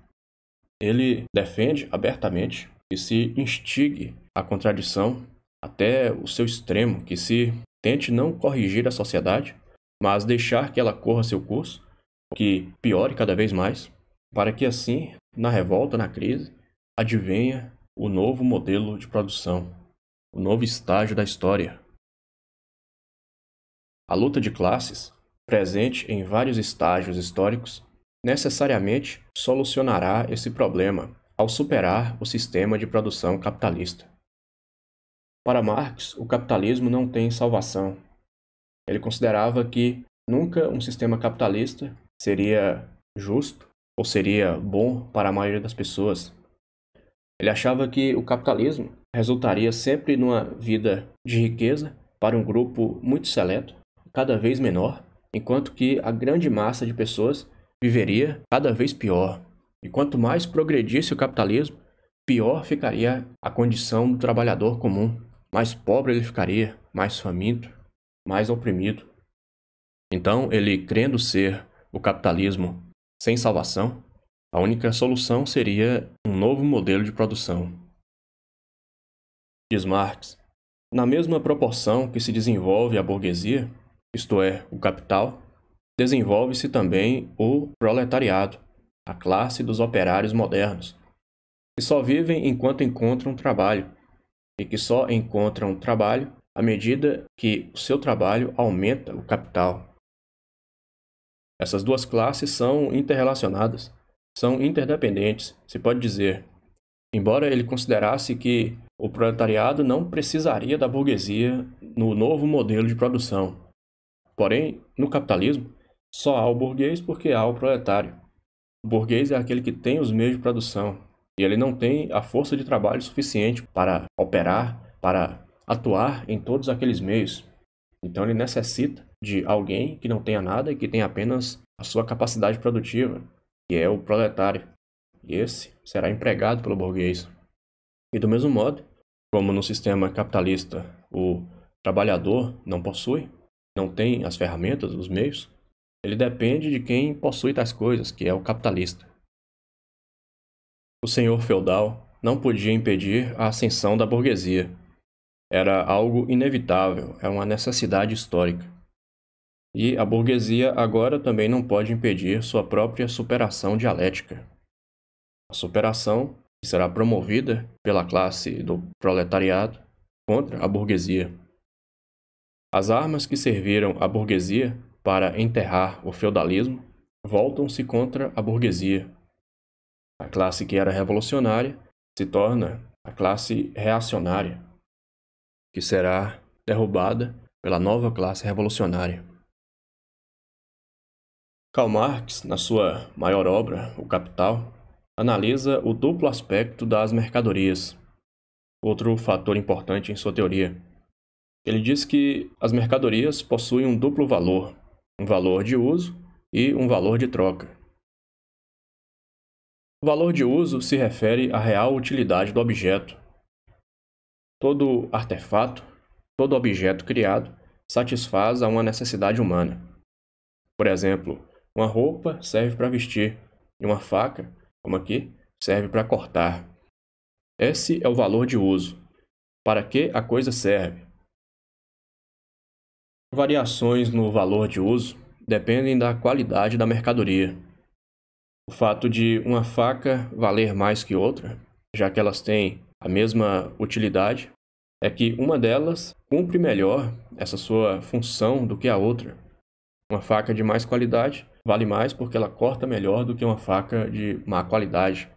Ele defende abertamente que se instigue a contradição até o seu extremo, que se tente não corrigir a sociedade, mas deixar que ela corra seu curso, que piore cada vez mais, para que assim, na revolta, na crise, advenha o novo modelo de produção, o novo estágio da história. A luta de classes, presente em vários estágios históricos, necessariamente solucionará esse problema ao superar o sistema de produção capitalista. Para Marx, o capitalismo não tem salvação. Ele considerava que nunca um sistema capitalista seria justo ou seria bom para a maioria das pessoas, ele achava que o capitalismo resultaria sempre numa vida de riqueza para um grupo muito seleto, cada vez menor, enquanto que a grande massa de pessoas viveria cada vez pior. E quanto mais progredisse o capitalismo, pior ficaria a condição do trabalhador comum. Mais pobre ele ficaria, mais faminto, mais oprimido. Então, ele crendo ser o capitalismo sem salvação, a única solução seria um novo modelo de produção. Diz Marx: na mesma proporção que se desenvolve a burguesia, isto é, o capital, desenvolve-se também o proletariado, a classe dos operários modernos, que só vivem enquanto encontram trabalho, e que só encontram trabalho à medida que o seu trabalho aumenta o capital. Essas duas classes são interrelacionadas são interdependentes, se pode dizer, embora ele considerasse que o proletariado não precisaria da burguesia no novo modelo de produção. Porém, no capitalismo, só há o burguês porque há o proletário. O burguês é aquele que tem os meios de produção e ele não tem a força de trabalho suficiente para operar, para atuar em todos aqueles meios. Então ele necessita de alguém que não tenha nada e que tenha apenas a sua capacidade produtiva, que é o proletário. E Esse será empregado pelo burguês. E do mesmo modo, como no sistema capitalista o trabalhador não possui, não tem as ferramentas, os meios, ele depende de quem possui tais coisas, que é o capitalista. O senhor feudal não podia impedir a ascensão da burguesia. Era algo inevitável, É uma necessidade histórica. E a burguesia agora também não pode impedir sua própria superação dialética. A superação será promovida pela classe do proletariado contra a burguesia. As armas que serviram à burguesia para enterrar o feudalismo voltam-se contra a burguesia. A classe que era revolucionária se torna a classe reacionária, que será derrubada pela nova classe revolucionária. Karl Marx, na sua maior obra, O Capital, analisa o duplo aspecto das mercadorias, outro fator importante em sua teoria. Ele diz que as mercadorias possuem um duplo valor, um valor de uso e um valor de troca. O valor de uso se refere à real utilidade do objeto. Todo artefato, todo objeto criado, satisfaz a uma necessidade humana. Por exemplo, uma roupa serve para vestir e uma faca, como aqui, serve para cortar. Esse é o valor de uso. Para que a coisa serve? Variações no valor de uso dependem da qualidade da mercadoria. O fato de uma faca valer mais que outra, já que elas têm a mesma utilidade, é que uma delas cumpre melhor essa sua função do que a outra. Uma faca de mais qualidade vale mais porque ela corta melhor do que uma faca de má qualidade.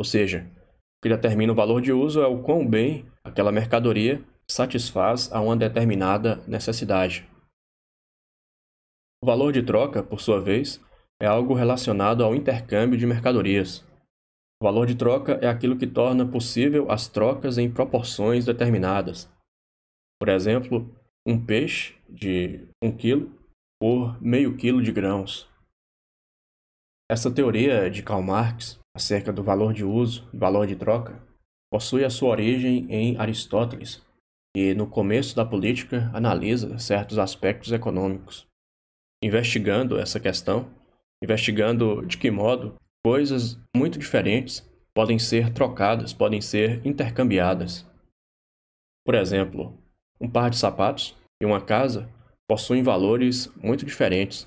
Ou seja, o que determina o valor de uso é o quão bem aquela mercadoria satisfaz a uma determinada necessidade. O valor de troca, por sua vez, é algo relacionado ao intercâmbio de mercadorias. O valor de troca é aquilo que torna possível as trocas em proporções determinadas. Por exemplo, um peixe de 1 kg por meio quilo de grãos. Essa teoria de Karl Marx acerca do valor de uso e valor de troca possui a sua origem em Aristóteles que no começo da política, analisa certos aspectos econômicos. Investigando essa questão, investigando de que modo coisas muito diferentes podem ser trocadas, podem ser intercambiadas. Por exemplo, um par de sapatos e uma casa possuem valores muito diferentes.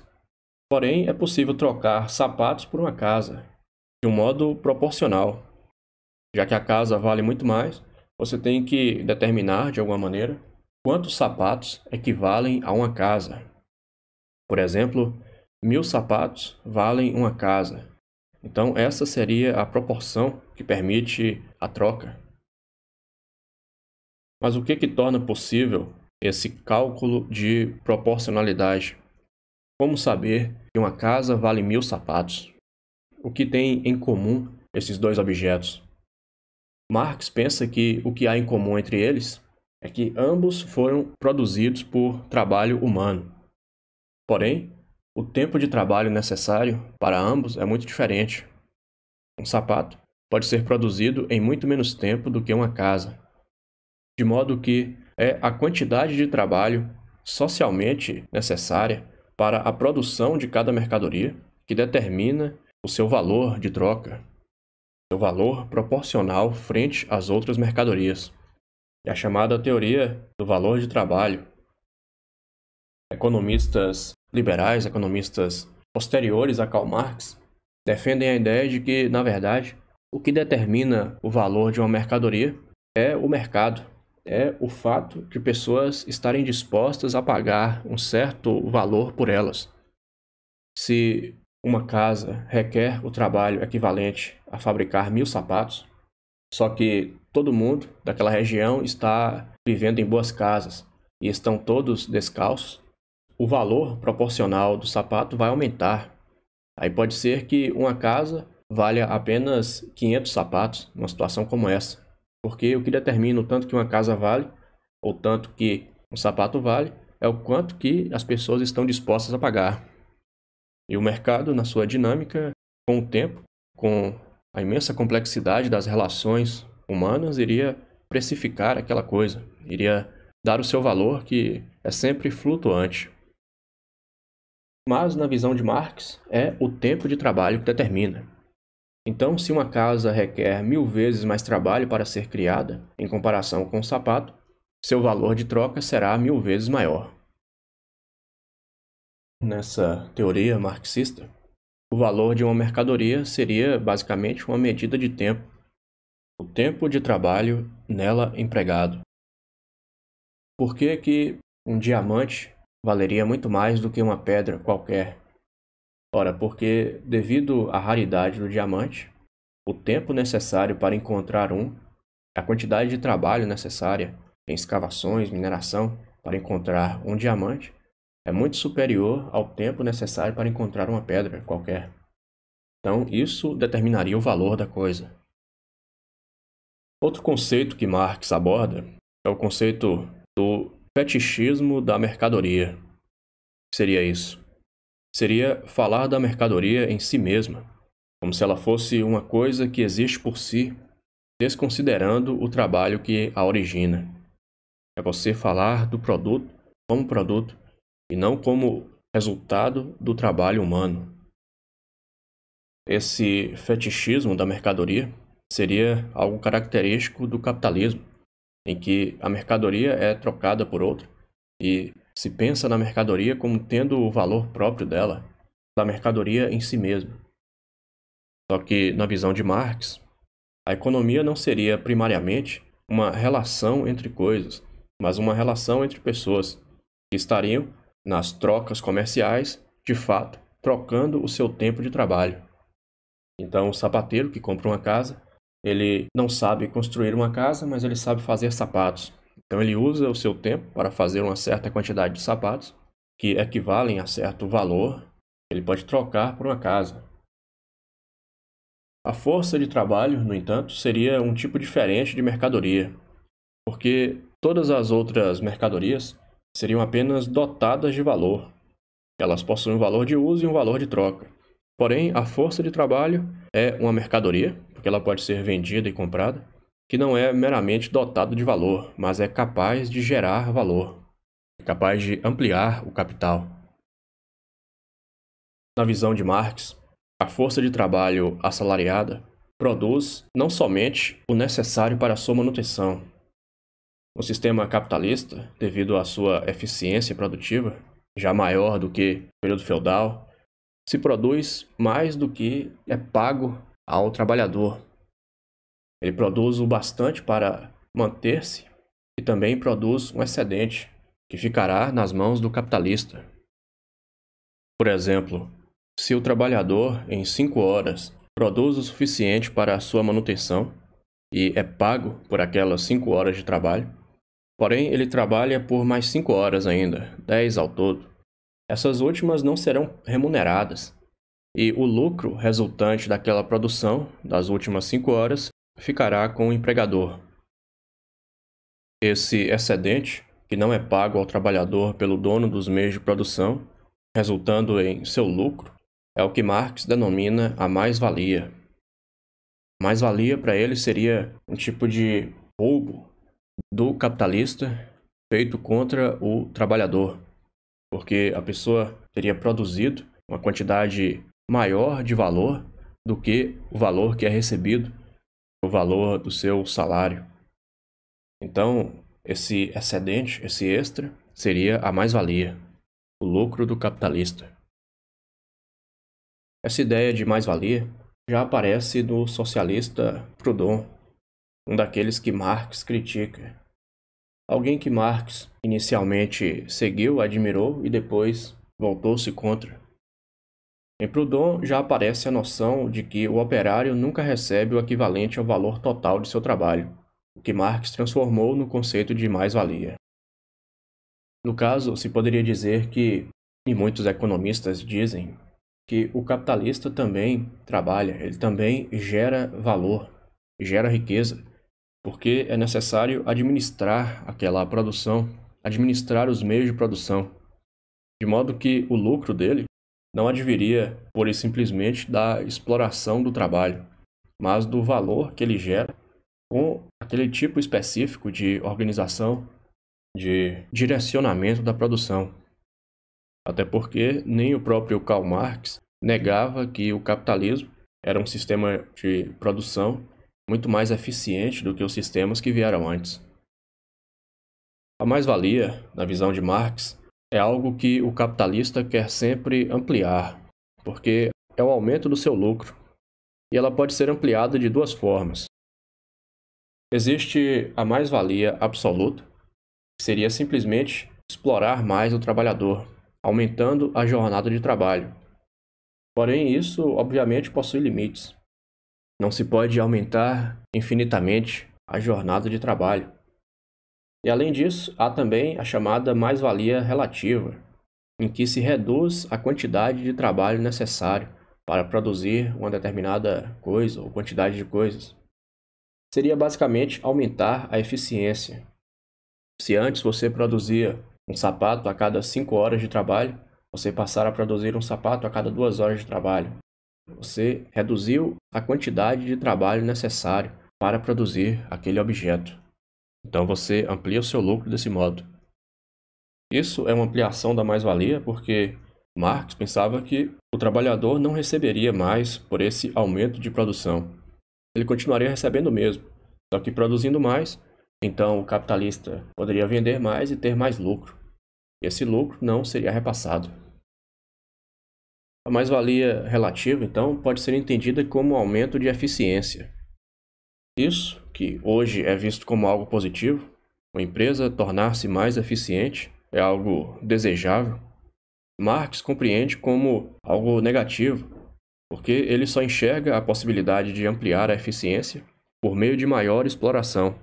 Porém, é possível trocar sapatos por uma casa, de um modo proporcional. Já que a casa vale muito mais, você tem que determinar, de alguma maneira, quantos sapatos equivalem a uma casa. Por exemplo, mil sapatos valem uma casa. Então, essa seria a proporção que permite a troca. Mas o que, que torna possível esse cálculo de proporcionalidade. Como saber que uma casa vale mil sapatos? O que tem em comum esses dois objetos? Marx pensa que o que há em comum entre eles é que ambos foram produzidos por trabalho humano. Porém, o tempo de trabalho necessário para ambos é muito diferente. Um sapato pode ser produzido em muito menos tempo do que uma casa. De modo que é a quantidade de trabalho socialmente necessária para a produção de cada mercadoria, que determina o seu valor de troca, seu valor proporcional frente às outras mercadorias. É a chamada teoria do valor de trabalho. Economistas liberais, economistas posteriores a Karl Marx, defendem a ideia de que, na verdade, o que determina o valor de uma mercadoria é o mercado, é o fato de pessoas estarem dispostas a pagar um certo valor por elas. Se uma casa requer o trabalho equivalente a fabricar mil sapatos, só que todo mundo daquela região está vivendo em boas casas e estão todos descalços, o valor proporcional do sapato vai aumentar. Aí pode ser que uma casa valha apenas 500 sapatos, numa situação como essa. Porque o que determina o tanto que uma casa vale, ou tanto que um sapato vale, é o quanto que as pessoas estão dispostas a pagar. E o mercado, na sua dinâmica, com o tempo, com a imensa complexidade das relações humanas, iria precificar aquela coisa, iria dar o seu valor que é sempre flutuante. Mas, na visão de Marx, é o tempo de trabalho que determina. Então, se uma casa requer mil vezes mais trabalho para ser criada, em comparação com o um sapato, seu valor de troca será mil vezes maior. Nessa teoria marxista, o valor de uma mercadoria seria basicamente uma medida de tempo, o tempo de trabalho nela empregado. Por que, que um diamante valeria muito mais do que uma pedra qualquer? Ora, porque, devido à raridade do diamante, o tempo necessário para encontrar um, a quantidade de trabalho necessária em escavações, mineração, para encontrar um diamante, é muito superior ao tempo necessário para encontrar uma pedra qualquer. Então, isso determinaria o valor da coisa. Outro conceito que Marx aborda é o conceito do fetichismo da mercadoria. O que seria isso? seria falar da mercadoria em si mesma, como se ela fosse uma coisa que existe por si, desconsiderando o trabalho que a origina. É você falar do produto como produto e não como resultado do trabalho humano. Esse fetichismo da mercadoria seria algo característico do capitalismo, em que a mercadoria é trocada por outra e se pensa na mercadoria como tendo o valor próprio dela, da mercadoria em si mesma. Só que, na visão de Marx, a economia não seria primariamente uma relação entre coisas, mas uma relação entre pessoas que estariam nas trocas comerciais, de fato, trocando o seu tempo de trabalho. Então, o sapateiro que compra uma casa, ele não sabe construir uma casa, mas ele sabe fazer sapatos. Então ele usa o seu tempo para fazer uma certa quantidade de sapatos, que equivalem a certo valor, ele pode trocar por uma casa. A força de trabalho, no entanto, seria um tipo diferente de mercadoria, porque todas as outras mercadorias seriam apenas dotadas de valor. Elas possuem um valor de uso e um valor de troca. Porém, a força de trabalho é uma mercadoria, porque ela pode ser vendida e comprada, que não é meramente dotado de valor, mas é capaz de gerar valor, é capaz de ampliar o capital. Na visão de Marx, a força de trabalho assalariada produz não somente o necessário para sua manutenção. O sistema capitalista, devido à sua eficiência produtiva, já maior do que o período feudal, se produz mais do que é pago ao trabalhador, ele produz o bastante para manter-se e também produz um excedente que ficará nas mãos do capitalista. Por exemplo, se o trabalhador, em cinco horas, produz o suficiente para a sua manutenção e é pago por aquelas cinco horas de trabalho, porém ele trabalha por mais cinco horas ainda, dez ao todo, essas últimas não serão remuneradas, e o lucro resultante daquela produção, das últimas cinco horas, ficará com o empregador. Esse excedente, que não é pago ao trabalhador pelo dono dos meios de produção, resultando em seu lucro, é o que Marx denomina a mais-valia. Mais-valia para ele seria um tipo de roubo do capitalista feito contra o trabalhador, porque a pessoa teria produzido uma quantidade maior de valor do que o valor que é recebido o valor do seu salário. Então, esse excedente, esse extra, seria a mais-valia, o lucro do capitalista. Essa ideia de mais-valia já aparece no socialista Proudhon, um daqueles que Marx critica. Alguém que Marx inicialmente seguiu, admirou e depois voltou-se contra. Em Proudhon já aparece a noção de que o operário nunca recebe o equivalente ao valor total de seu trabalho, o que Marx transformou no conceito de mais-valia. No caso, se poderia dizer que, e muitos economistas dizem, que o capitalista também trabalha, ele também gera valor, gera riqueza, porque é necessário administrar aquela produção, administrar os meios de produção, de modo que o lucro dele não adviria por e simplesmente da exploração do trabalho, mas do valor que ele gera com aquele tipo específico de organização, de direcionamento da produção. Até porque nem o próprio Karl Marx negava que o capitalismo era um sistema de produção muito mais eficiente do que os sistemas que vieram antes. A mais-valia, na visão de Marx, é algo que o capitalista quer sempre ampliar, porque é o aumento do seu lucro, e ela pode ser ampliada de duas formas. Existe a mais-valia absoluta, que seria simplesmente explorar mais o trabalhador, aumentando a jornada de trabalho. Porém, isso obviamente possui limites. Não se pode aumentar infinitamente a jornada de trabalho. E além disso, há também a chamada mais-valia relativa, em que se reduz a quantidade de trabalho necessário para produzir uma determinada coisa ou quantidade de coisas. Seria basicamente aumentar a eficiência. Se antes você produzia um sapato a cada 5 horas de trabalho, você passar a produzir um sapato a cada 2 horas de trabalho. Você reduziu a quantidade de trabalho necessário para produzir aquele objeto. Então você amplia o seu lucro desse modo. Isso é uma ampliação da mais-valia porque Marx pensava que o trabalhador não receberia mais por esse aumento de produção. Ele continuaria recebendo o mesmo, só que produzindo mais, então o capitalista poderia vender mais e ter mais lucro. Esse lucro não seria repassado. A mais-valia relativa, então, pode ser entendida como aumento de eficiência. Isso, que hoje é visto como algo positivo, uma empresa tornar-se mais eficiente é algo desejável, Marx compreende como algo negativo, porque ele só enxerga a possibilidade de ampliar a eficiência por meio de maior exploração.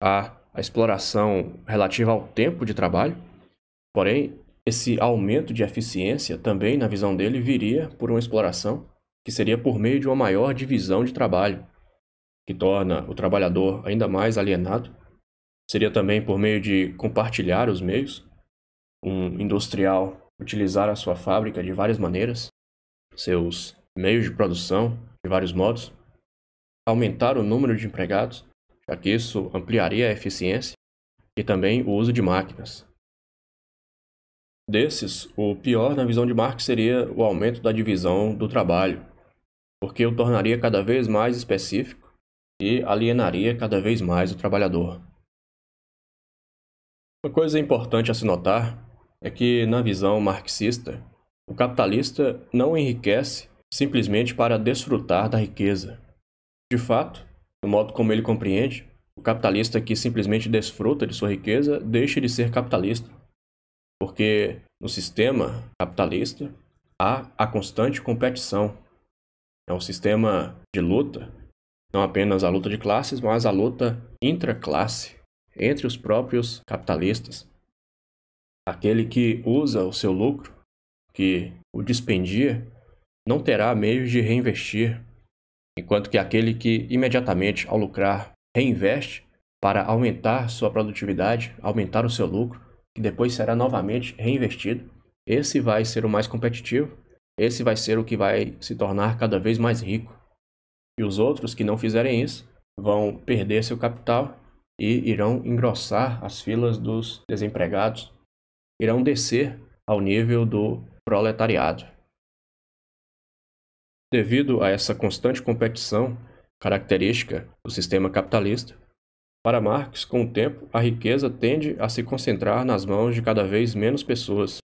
Há a exploração relativa ao tempo de trabalho, porém, esse aumento de eficiência também, na visão dele, viria por uma exploração que seria por meio de uma maior divisão de trabalho, que torna o trabalhador ainda mais alienado. Seria também por meio de compartilhar os meios, um industrial utilizar a sua fábrica de várias maneiras, seus meios de produção de vários modos, aumentar o número de empregados, já que isso ampliaria a eficiência e também o uso de máquinas. Desses, o pior na visão de Marx seria o aumento da divisão do trabalho, porque o tornaria cada vez mais específico e alienaria cada vez mais o trabalhador. Uma coisa importante a se notar é que, na visão marxista, o capitalista não enriquece simplesmente para desfrutar da riqueza. De fato, do modo como ele compreende, o capitalista que simplesmente desfruta de sua riqueza deixa de ser capitalista. Porque no sistema capitalista há a constante competição. É um sistema de luta não apenas a luta de classes, mas a luta intraclasse entre os próprios capitalistas. Aquele que usa o seu lucro, que o dispendia, não terá meios de reinvestir, enquanto que aquele que imediatamente ao lucrar reinveste para aumentar sua produtividade, aumentar o seu lucro, que depois será novamente reinvestido, esse vai ser o mais competitivo, esse vai ser o que vai se tornar cada vez mais rico. E os outros que não fizerem isso vão perder seu capital e irão engrossar as filas dos desempregados, irão descer ao nível do proletariado. Devido a essa constante competição, característica do sistema capitalista, para Marx, com o tempo, a riqueza tende a se concentrar nas mãos de cada vez menos pessoas.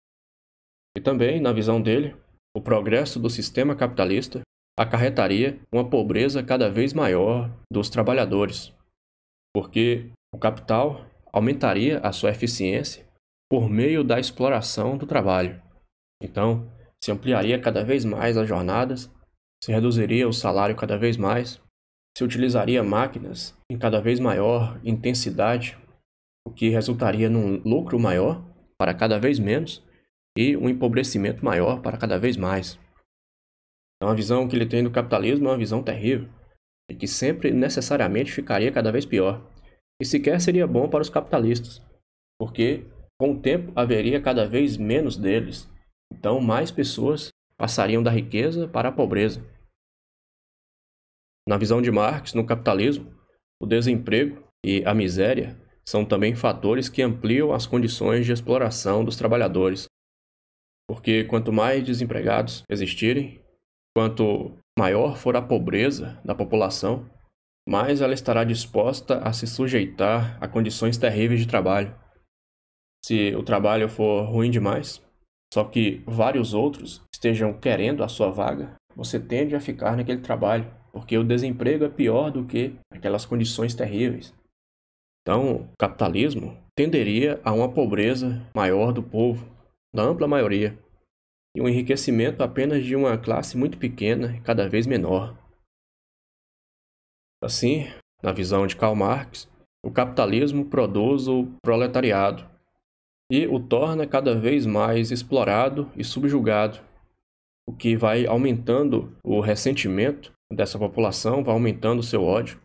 E também, na visão dele, o progresso do sistema capitalista acarretaria uma pobreza cada vez maior dos trabalhadores, porque o capital aumentaria a sua eficiência por meio da exploração do trabalho. Então, se ampliaria cada vez mais as jornadas, se reduziria o salário cada vez mais, se utilizaria máquinas em cada vez maior intensidade, o que resultaria num lucro maior para cada vez menos e um empobrecimento maior para cada vez mais. Então é a visão que ele tem do capitalismo é uma visão terrível, e que sempre necessariamente ficaria cada vez pior, e sequer seria bom para os capitalistas, porque com o tempo haveria cada vez menos deles, então mais pessoas passariam da riqueza para a pobreza. Na visão de Marx, no capitalismo, o desemprego e a miséria são também fatores que ampliam as condições de exploração dos trabalhadores. Porque quanto mais desempregados existirem, Quanto maior for a pobreza da população, mais ela estará disposta a se sujeitar a condições terríveis de trabalho. Se o trabalho for ruim demais, só que vários outros estejam querendo a sua vaga, você tende a ficar naquele trabalho, porque o desemprego é pior do que aquelas condições terríveis. Então, o capitalismo tenderia a uma pobreza maior do povo, da ampla maioria, e um enriquecimento apenas de uma classe muito pequena e cada vez menor. Assim, na visão de Karl Marx, o capitalismo produz o proletariado e o torna cada vez mais explorado e subjugado, o que vai aumentando o ressentimento dessa população, vai aumentando seu ódio,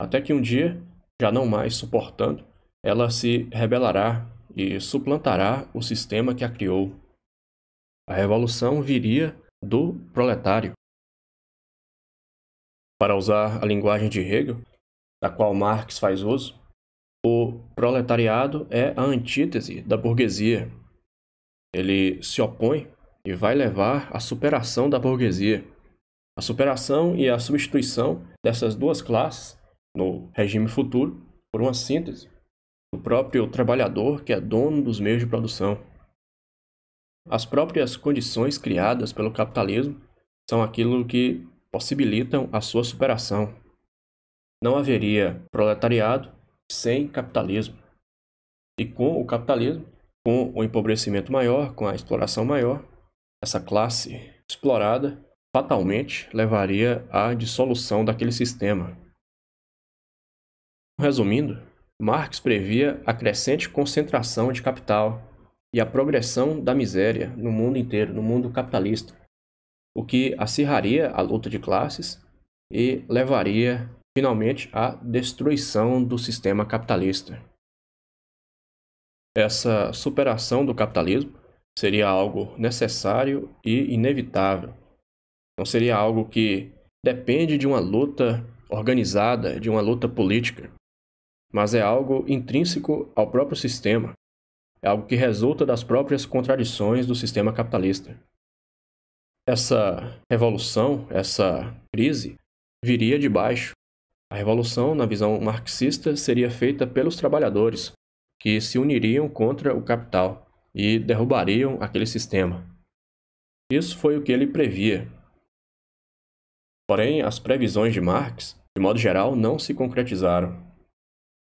até que um dia, já não mais suportando, ela se rebelará e suplantará o sistema que a criou. A revolução viria do proletário. Para usar a linguagem de Hegel, da qual Marx faz uso, o proletariado é a antítese da burguesia. Ele se opõe e vai levar à superação da burguesia. A superação e a substituição dessas duas classes no regime futuro por uma síntese do próprio trabalhador que é dono dos meios de produção. As próprias condições criadas pelo capitalismo são aquilo que possibilitam a sua superação. Não haveria proletariado sem capitalismo. E com o capitalismo, com o empobrecimento maior, com a exploração maior, essa classe explorada fatalmente levaria à dissolução daquele sistema. Resumindo, Marx previa a crescente concentração de capital e a progressão da miséria no mundo inteiro, no mundo capitalista, o que acirraria a luta de classes e levaria finalmente à destruição do sistema capitalista. Essa superação do capitalismo seria algo necessário e inevitável. Não seria algo que depende de uma luta organizada, de uma luta política, mas é algo intrínseco ao próprio sistema, é algo que resulta das próprias contradições do sistema capitalista. Essa revolução, essa crise, viria de baixo. A revolução, na visão marxista, seria feita pelos trabalhadores, que se uniriam contra o capital e derrubariam aquele sistema. Isso foi o que ele previa. Porém, as previsões de Marx, de modo geral, não se concretizaram.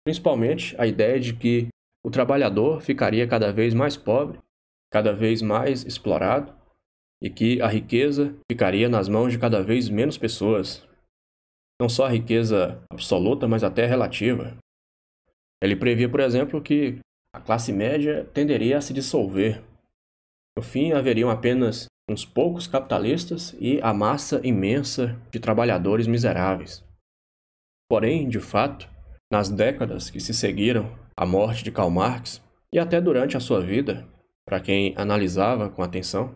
Principalmente a ideia de que o trabalhador ficaria cada vez mais pobre, cada vez mais explorado, e que a riqueza ficaria nas mãos de cada vez menos pessoas. Não só a riqueza absoluta, mas até relativa. Ele previa, por exemplo, que a classe média tenderia a se dissolver. No fim, haveriam apenas uns poucos capitalistas e a massa imensa de trabalhadores miseráveis. Porém, de fato, nas décadas que se seguiram à morte de Karl Marx e até durante a sua vida, para quem analisava com atenção,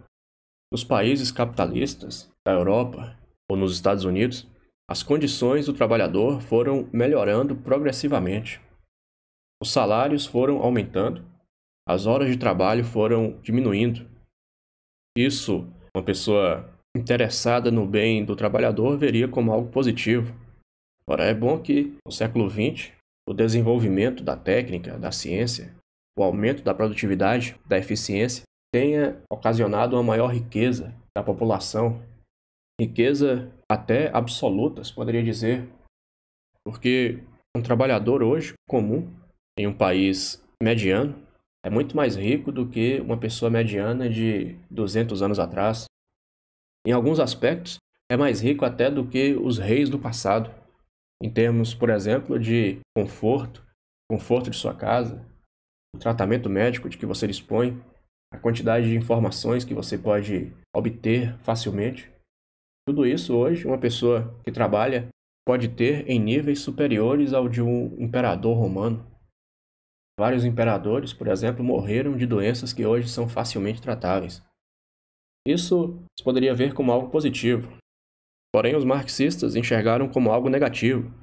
nos países capitalistas da Europa ou nos Estados Unidos, as condições do trabalhador foram melhorando progressivamente. Os salários foram aumentando, as horas de trabalho foram diminuindo. Isso, uma pessoa interessada no bem do trabalhador veria como algo positivo, Ora, é bom que, no século XX, o desenvolvimento da técnica, da ciência, o aumento da produtividade, da eficiência, tenha ocasionado uma maior riqueza da população. Riqueza até absoluta, se poderia dizer. Porque um trabalhador hoje, comum, em um país mediano, é muito mais rico do que uma pessoa mediana de 200 anos atrás. Em alguns aspectos, é mais rico até do que os reis do passado em termos, por exemplo, de conforto, conforto de sua casa, o tratamento médico de que você dispõe, a quantidade de informações que você pode obter facilmente. Tudo isso hoje uma pessoa que trabalha pode ter em níveis superiores ao de um imperador romano. Vários imperadores, por exemplo, morreram de doenças que hoje são facilmente tratáveis. Isso se poderia ver como algo positivo, Porém, os marxistas enxergaram como algo negativo,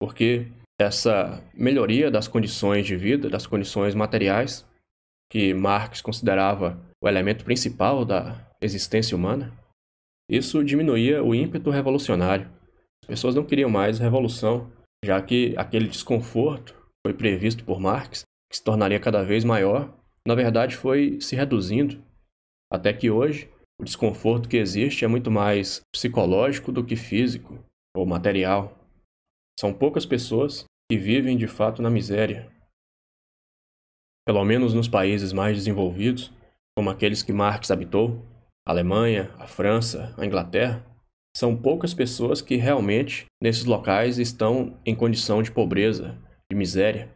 porque essa melhoria das condições de vida, das condições materiais, que Marx considerava o elemento principal da existência humana, isso diminuía o ímpeto revolucionário. As pessoas não queriam mais revolução, já que aquele desconforto foi previsto por Marx, que se tornaria cada vez maior, na verdade foi se reduzindo, até que hoje o desconforto que existe é muito mais psicológico do que físico ou material. São poucas pessoas que vivem de fato na miséria. Pelo menos nos países mais desenvolvidos, como aqueles que Marx habitou, a Alemanha, a França, a Inglaterra, são poucas pessoas que realmente nesses locais estão em condição de pobreza, de miséria.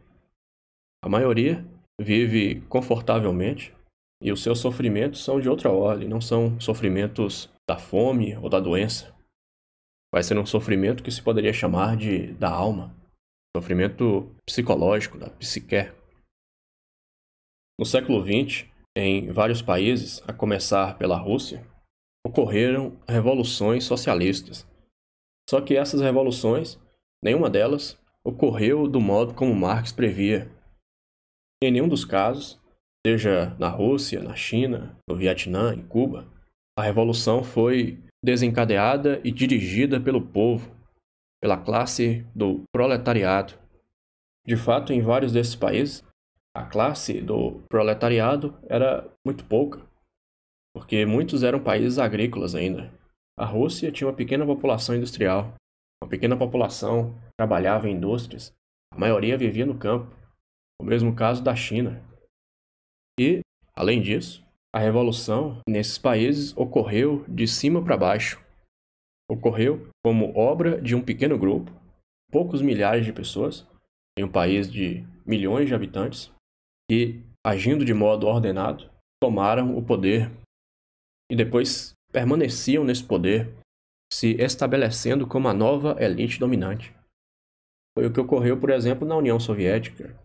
A maioria vive confortavelmente, e os seus sofrimentos são de outra ordem, não são sofrimentos da fome ou da doença. Vai ser um sofrimento que se poderia chamar de da alma, sofrimento psicológico, da psique. No século XX, em vários países, a começar pela Rússia, ocorreram revoluções socialistas. Só que essas revoluções, nenhuma delas, ocorreu do modo como Marx previa. Em nenhum dos casos, seja na Rússia, na China, no Vietnã, em Cuba, a revolução foi desencadeada e dirigida pelo povo, pela classe do proletariado. De fato, em vários desses países, a classe do proletariado era muito pouca, porque muitos eram países agrícolas ainda. A Rússia tinha uma pequena população industrial, uma pequena população trabalhava em indústrias, a maioria vivia no campo. O mesmo caso da China, Além disso, a revolução nesses países ocorreu de cima para baixo. Ocorreu como obra de um pequeno grupo, poucos milhares de pessoas, em um país de milhões de habitantes, que, agindo de modo ordenado, tomaram o poder e depois permaneciam nesse poder, se estabelecendo como a nova elite dominante. Foi o que ocorreu, por exemplo, na União Soviética.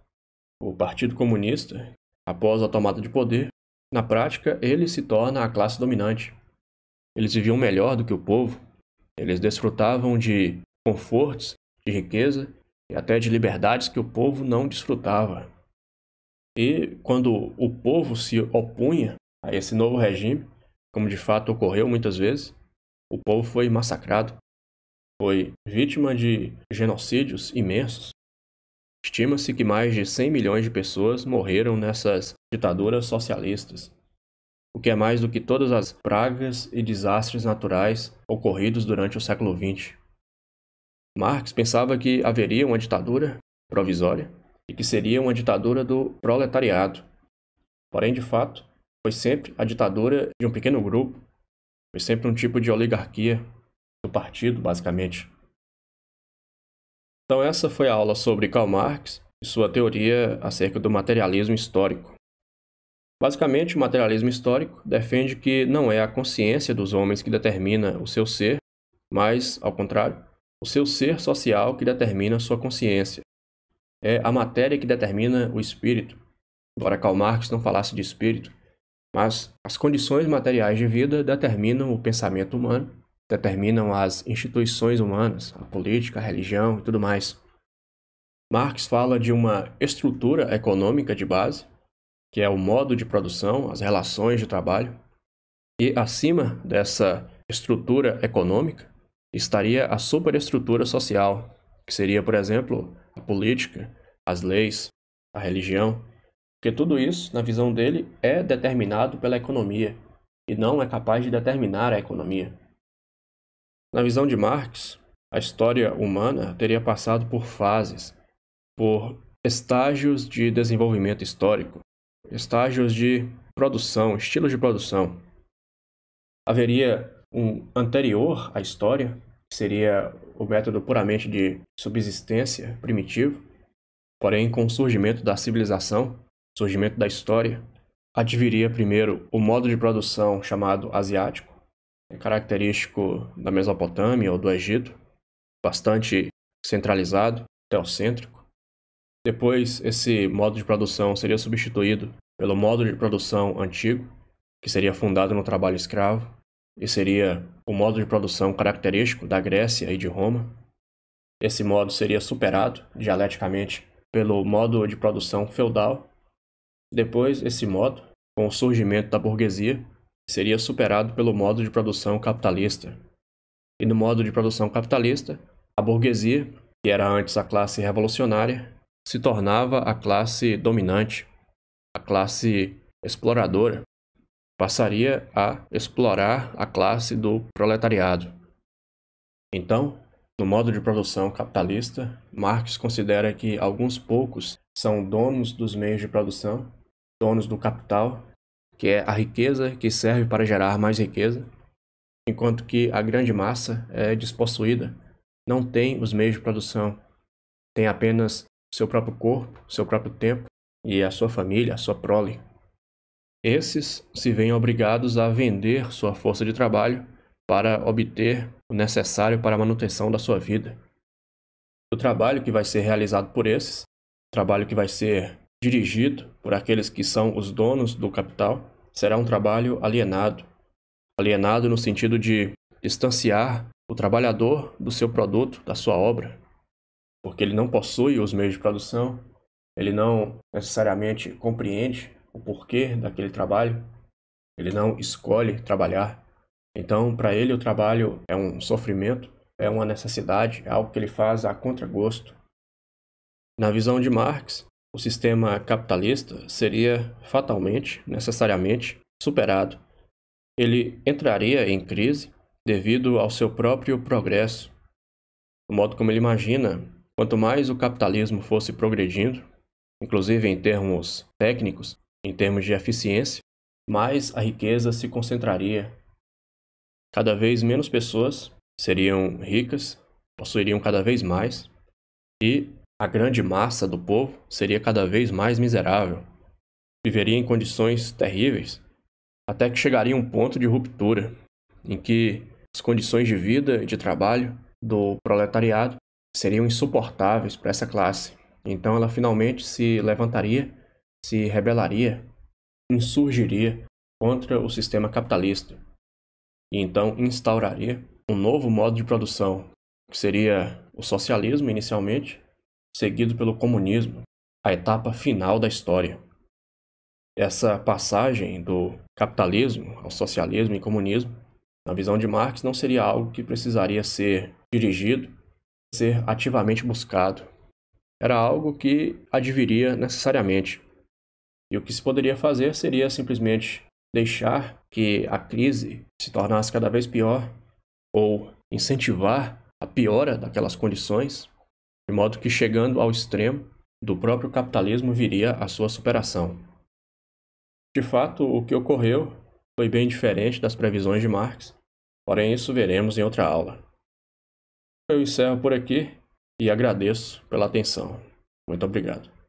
O Partido Comunista, Após a tomada de poder, na prática, ele se torna a classe dominante. Eles viviam melhor do que o povo, eles desfrutavam de confortos, de riqueza e até de liberdades que o povo não desfrutava. E quando o povo se opunha a esse novo regime, como de fato ocorreu muitas vezes, o povo foi massacrado, foi vítima de genocídios imensos, Estima-se que mais de 100 milhões de pessoas morreram nessas ditaduras socialistas, o que é mais do que todas as pragas e desastres naturais ocorridos durante o século XX. Marx pensava que haveria uma ditadura provisória e que seria uma ditadura do proletariado. Porém, de fato, foi sempre a ditadura de um pequeno grupo, foi sempre um tipo de oligarquia do partido, basicamente. Então essa foi a aula sobre Karl Marx e sua teoria acerca do materialismo histórico. Basicamente, o materialismo histórico defende que não é a consciência dos homens que determina o seu ser, mas, ao contrário, o seu ser social que determina sua consciência. É a matéria que determina o espírito. Embora Karl Marx não falasse de espírito, mas as condições materiais de vida determinam o pensamento humano determinam as instituições humanas, a política, a religião e tudo mais. Marx fala de uma estrutura econômica de base, que é o modo de produção, as relações de trabalho, e acima dessa estrutura econômica estaria a superestrutura social, que seria, por exemplo, a política, as leis, a religião, porque tudo isso, na visão dele, é determinado pela economia e não é capaz de determinar a economia. Na visão de Marx, a história humana teria passado por fases, por estágios de desenvolvimento histórico, estágios de produção, estilos de produção. Haveria um anterior à história, que seria o método puramente de subsistência primitivo, porém, com o surgimento da civilização, surgimento da história, adviria primeiro o modo de produção chamado asiático, é característico da Mesopotâmia ou do Egito, bastante centralizado, teocêntrico. Depois, esse modo de produção seria substituído pelo modo de produção antigo, que seria fundado no trabalho escravo, e seria o modo de produção característico da Grécia e de Roma. Esse modo seria superado, dialeticamente, pelo modo de produção feudal. Depois, esse modo, com o surgimento da burguesia, seria superado pelo modo de produção capitalista. E no modo de produção capitalista, a burguesia, que era antes a classe revolucionária, se tornava a classe dominante, a classe exploradora. Passaria a explorar a classe do proletariado. Então, no modo de produção capitalista, Marx considera que alguns poucos são donos dos meios de produção, donos do capital que é a riqueza que serve para gerar mais riqueza, enquanto que a grande massa é despossuída, não tem os meios de produção, tem apenas seu próprio corpo, seu próprio tempo e a sua família, a sua prole. Esses se veem obrigados a vender sua força de trabalho para obter o necessário para a manutenção da sua vida. O trabalho que vai ser realizado por esses, trabalho que vai ser dirigido por aqueles que são os donos do capital, será um trabalho alienado. Alienado no sentido de distanciar o trabalhador do seu produto, da sua obra, porque ele não possui os meios de produção, ele não necessariamente compreende o porquê daquele trabalho, ele não escolhe trabalhar. Então, para ele, o trabalho é um sofrimento, é uma necessidade, é algo que ele faz a contragosto. Na visão de Marx, o sistema capitalista seria fatalmente, necessariamente, superado. Ele entraria em crise devido ao seu próprio progresso. Do modo como ele imagina, quanto mais o capitalismo fosse progredindo, inclusive em termos técnicos, em termos de eficiência, mais a riqueza se concentraria. Cada vez menos pessoas seriam ricas, possuiriam cada vez mais, e a grande massa do povo seria cada vez mais miserável. Viveria em condições terríveis, até que chegaria um ponto de ruptura, em que as condições de vida e de trabalho do proletariado seriam insuportáveis para essa classe. Então ela finalmente se levantaria, se rebelaria, insurgiria contra o sistema capitalista e então instauraria um novo modo de produção, que seria o socialismo inicialmente, seguido pelo comunismo, a etapa final da história. Essa passagem do capitalismo ao socialismo e comunismo, na visão de Marx, não seria algo que precisaria ser dirigido, ser ativamente buscado. Era algo que adviria necessariamente. E o que se poderia fazer seria simplesmente deixar que a crise se tornasse cada vez pior ou incentivar a piora daquelas condições de modo que chegando ao extremo do próprio capitalismo viria a sua superação. De fato, o que ocorreu foi bem diferente das previsões de Marx, porém isso veremos em outra aula. Eu encerro por aqui e agradeço pela atenção. Muito obrigado.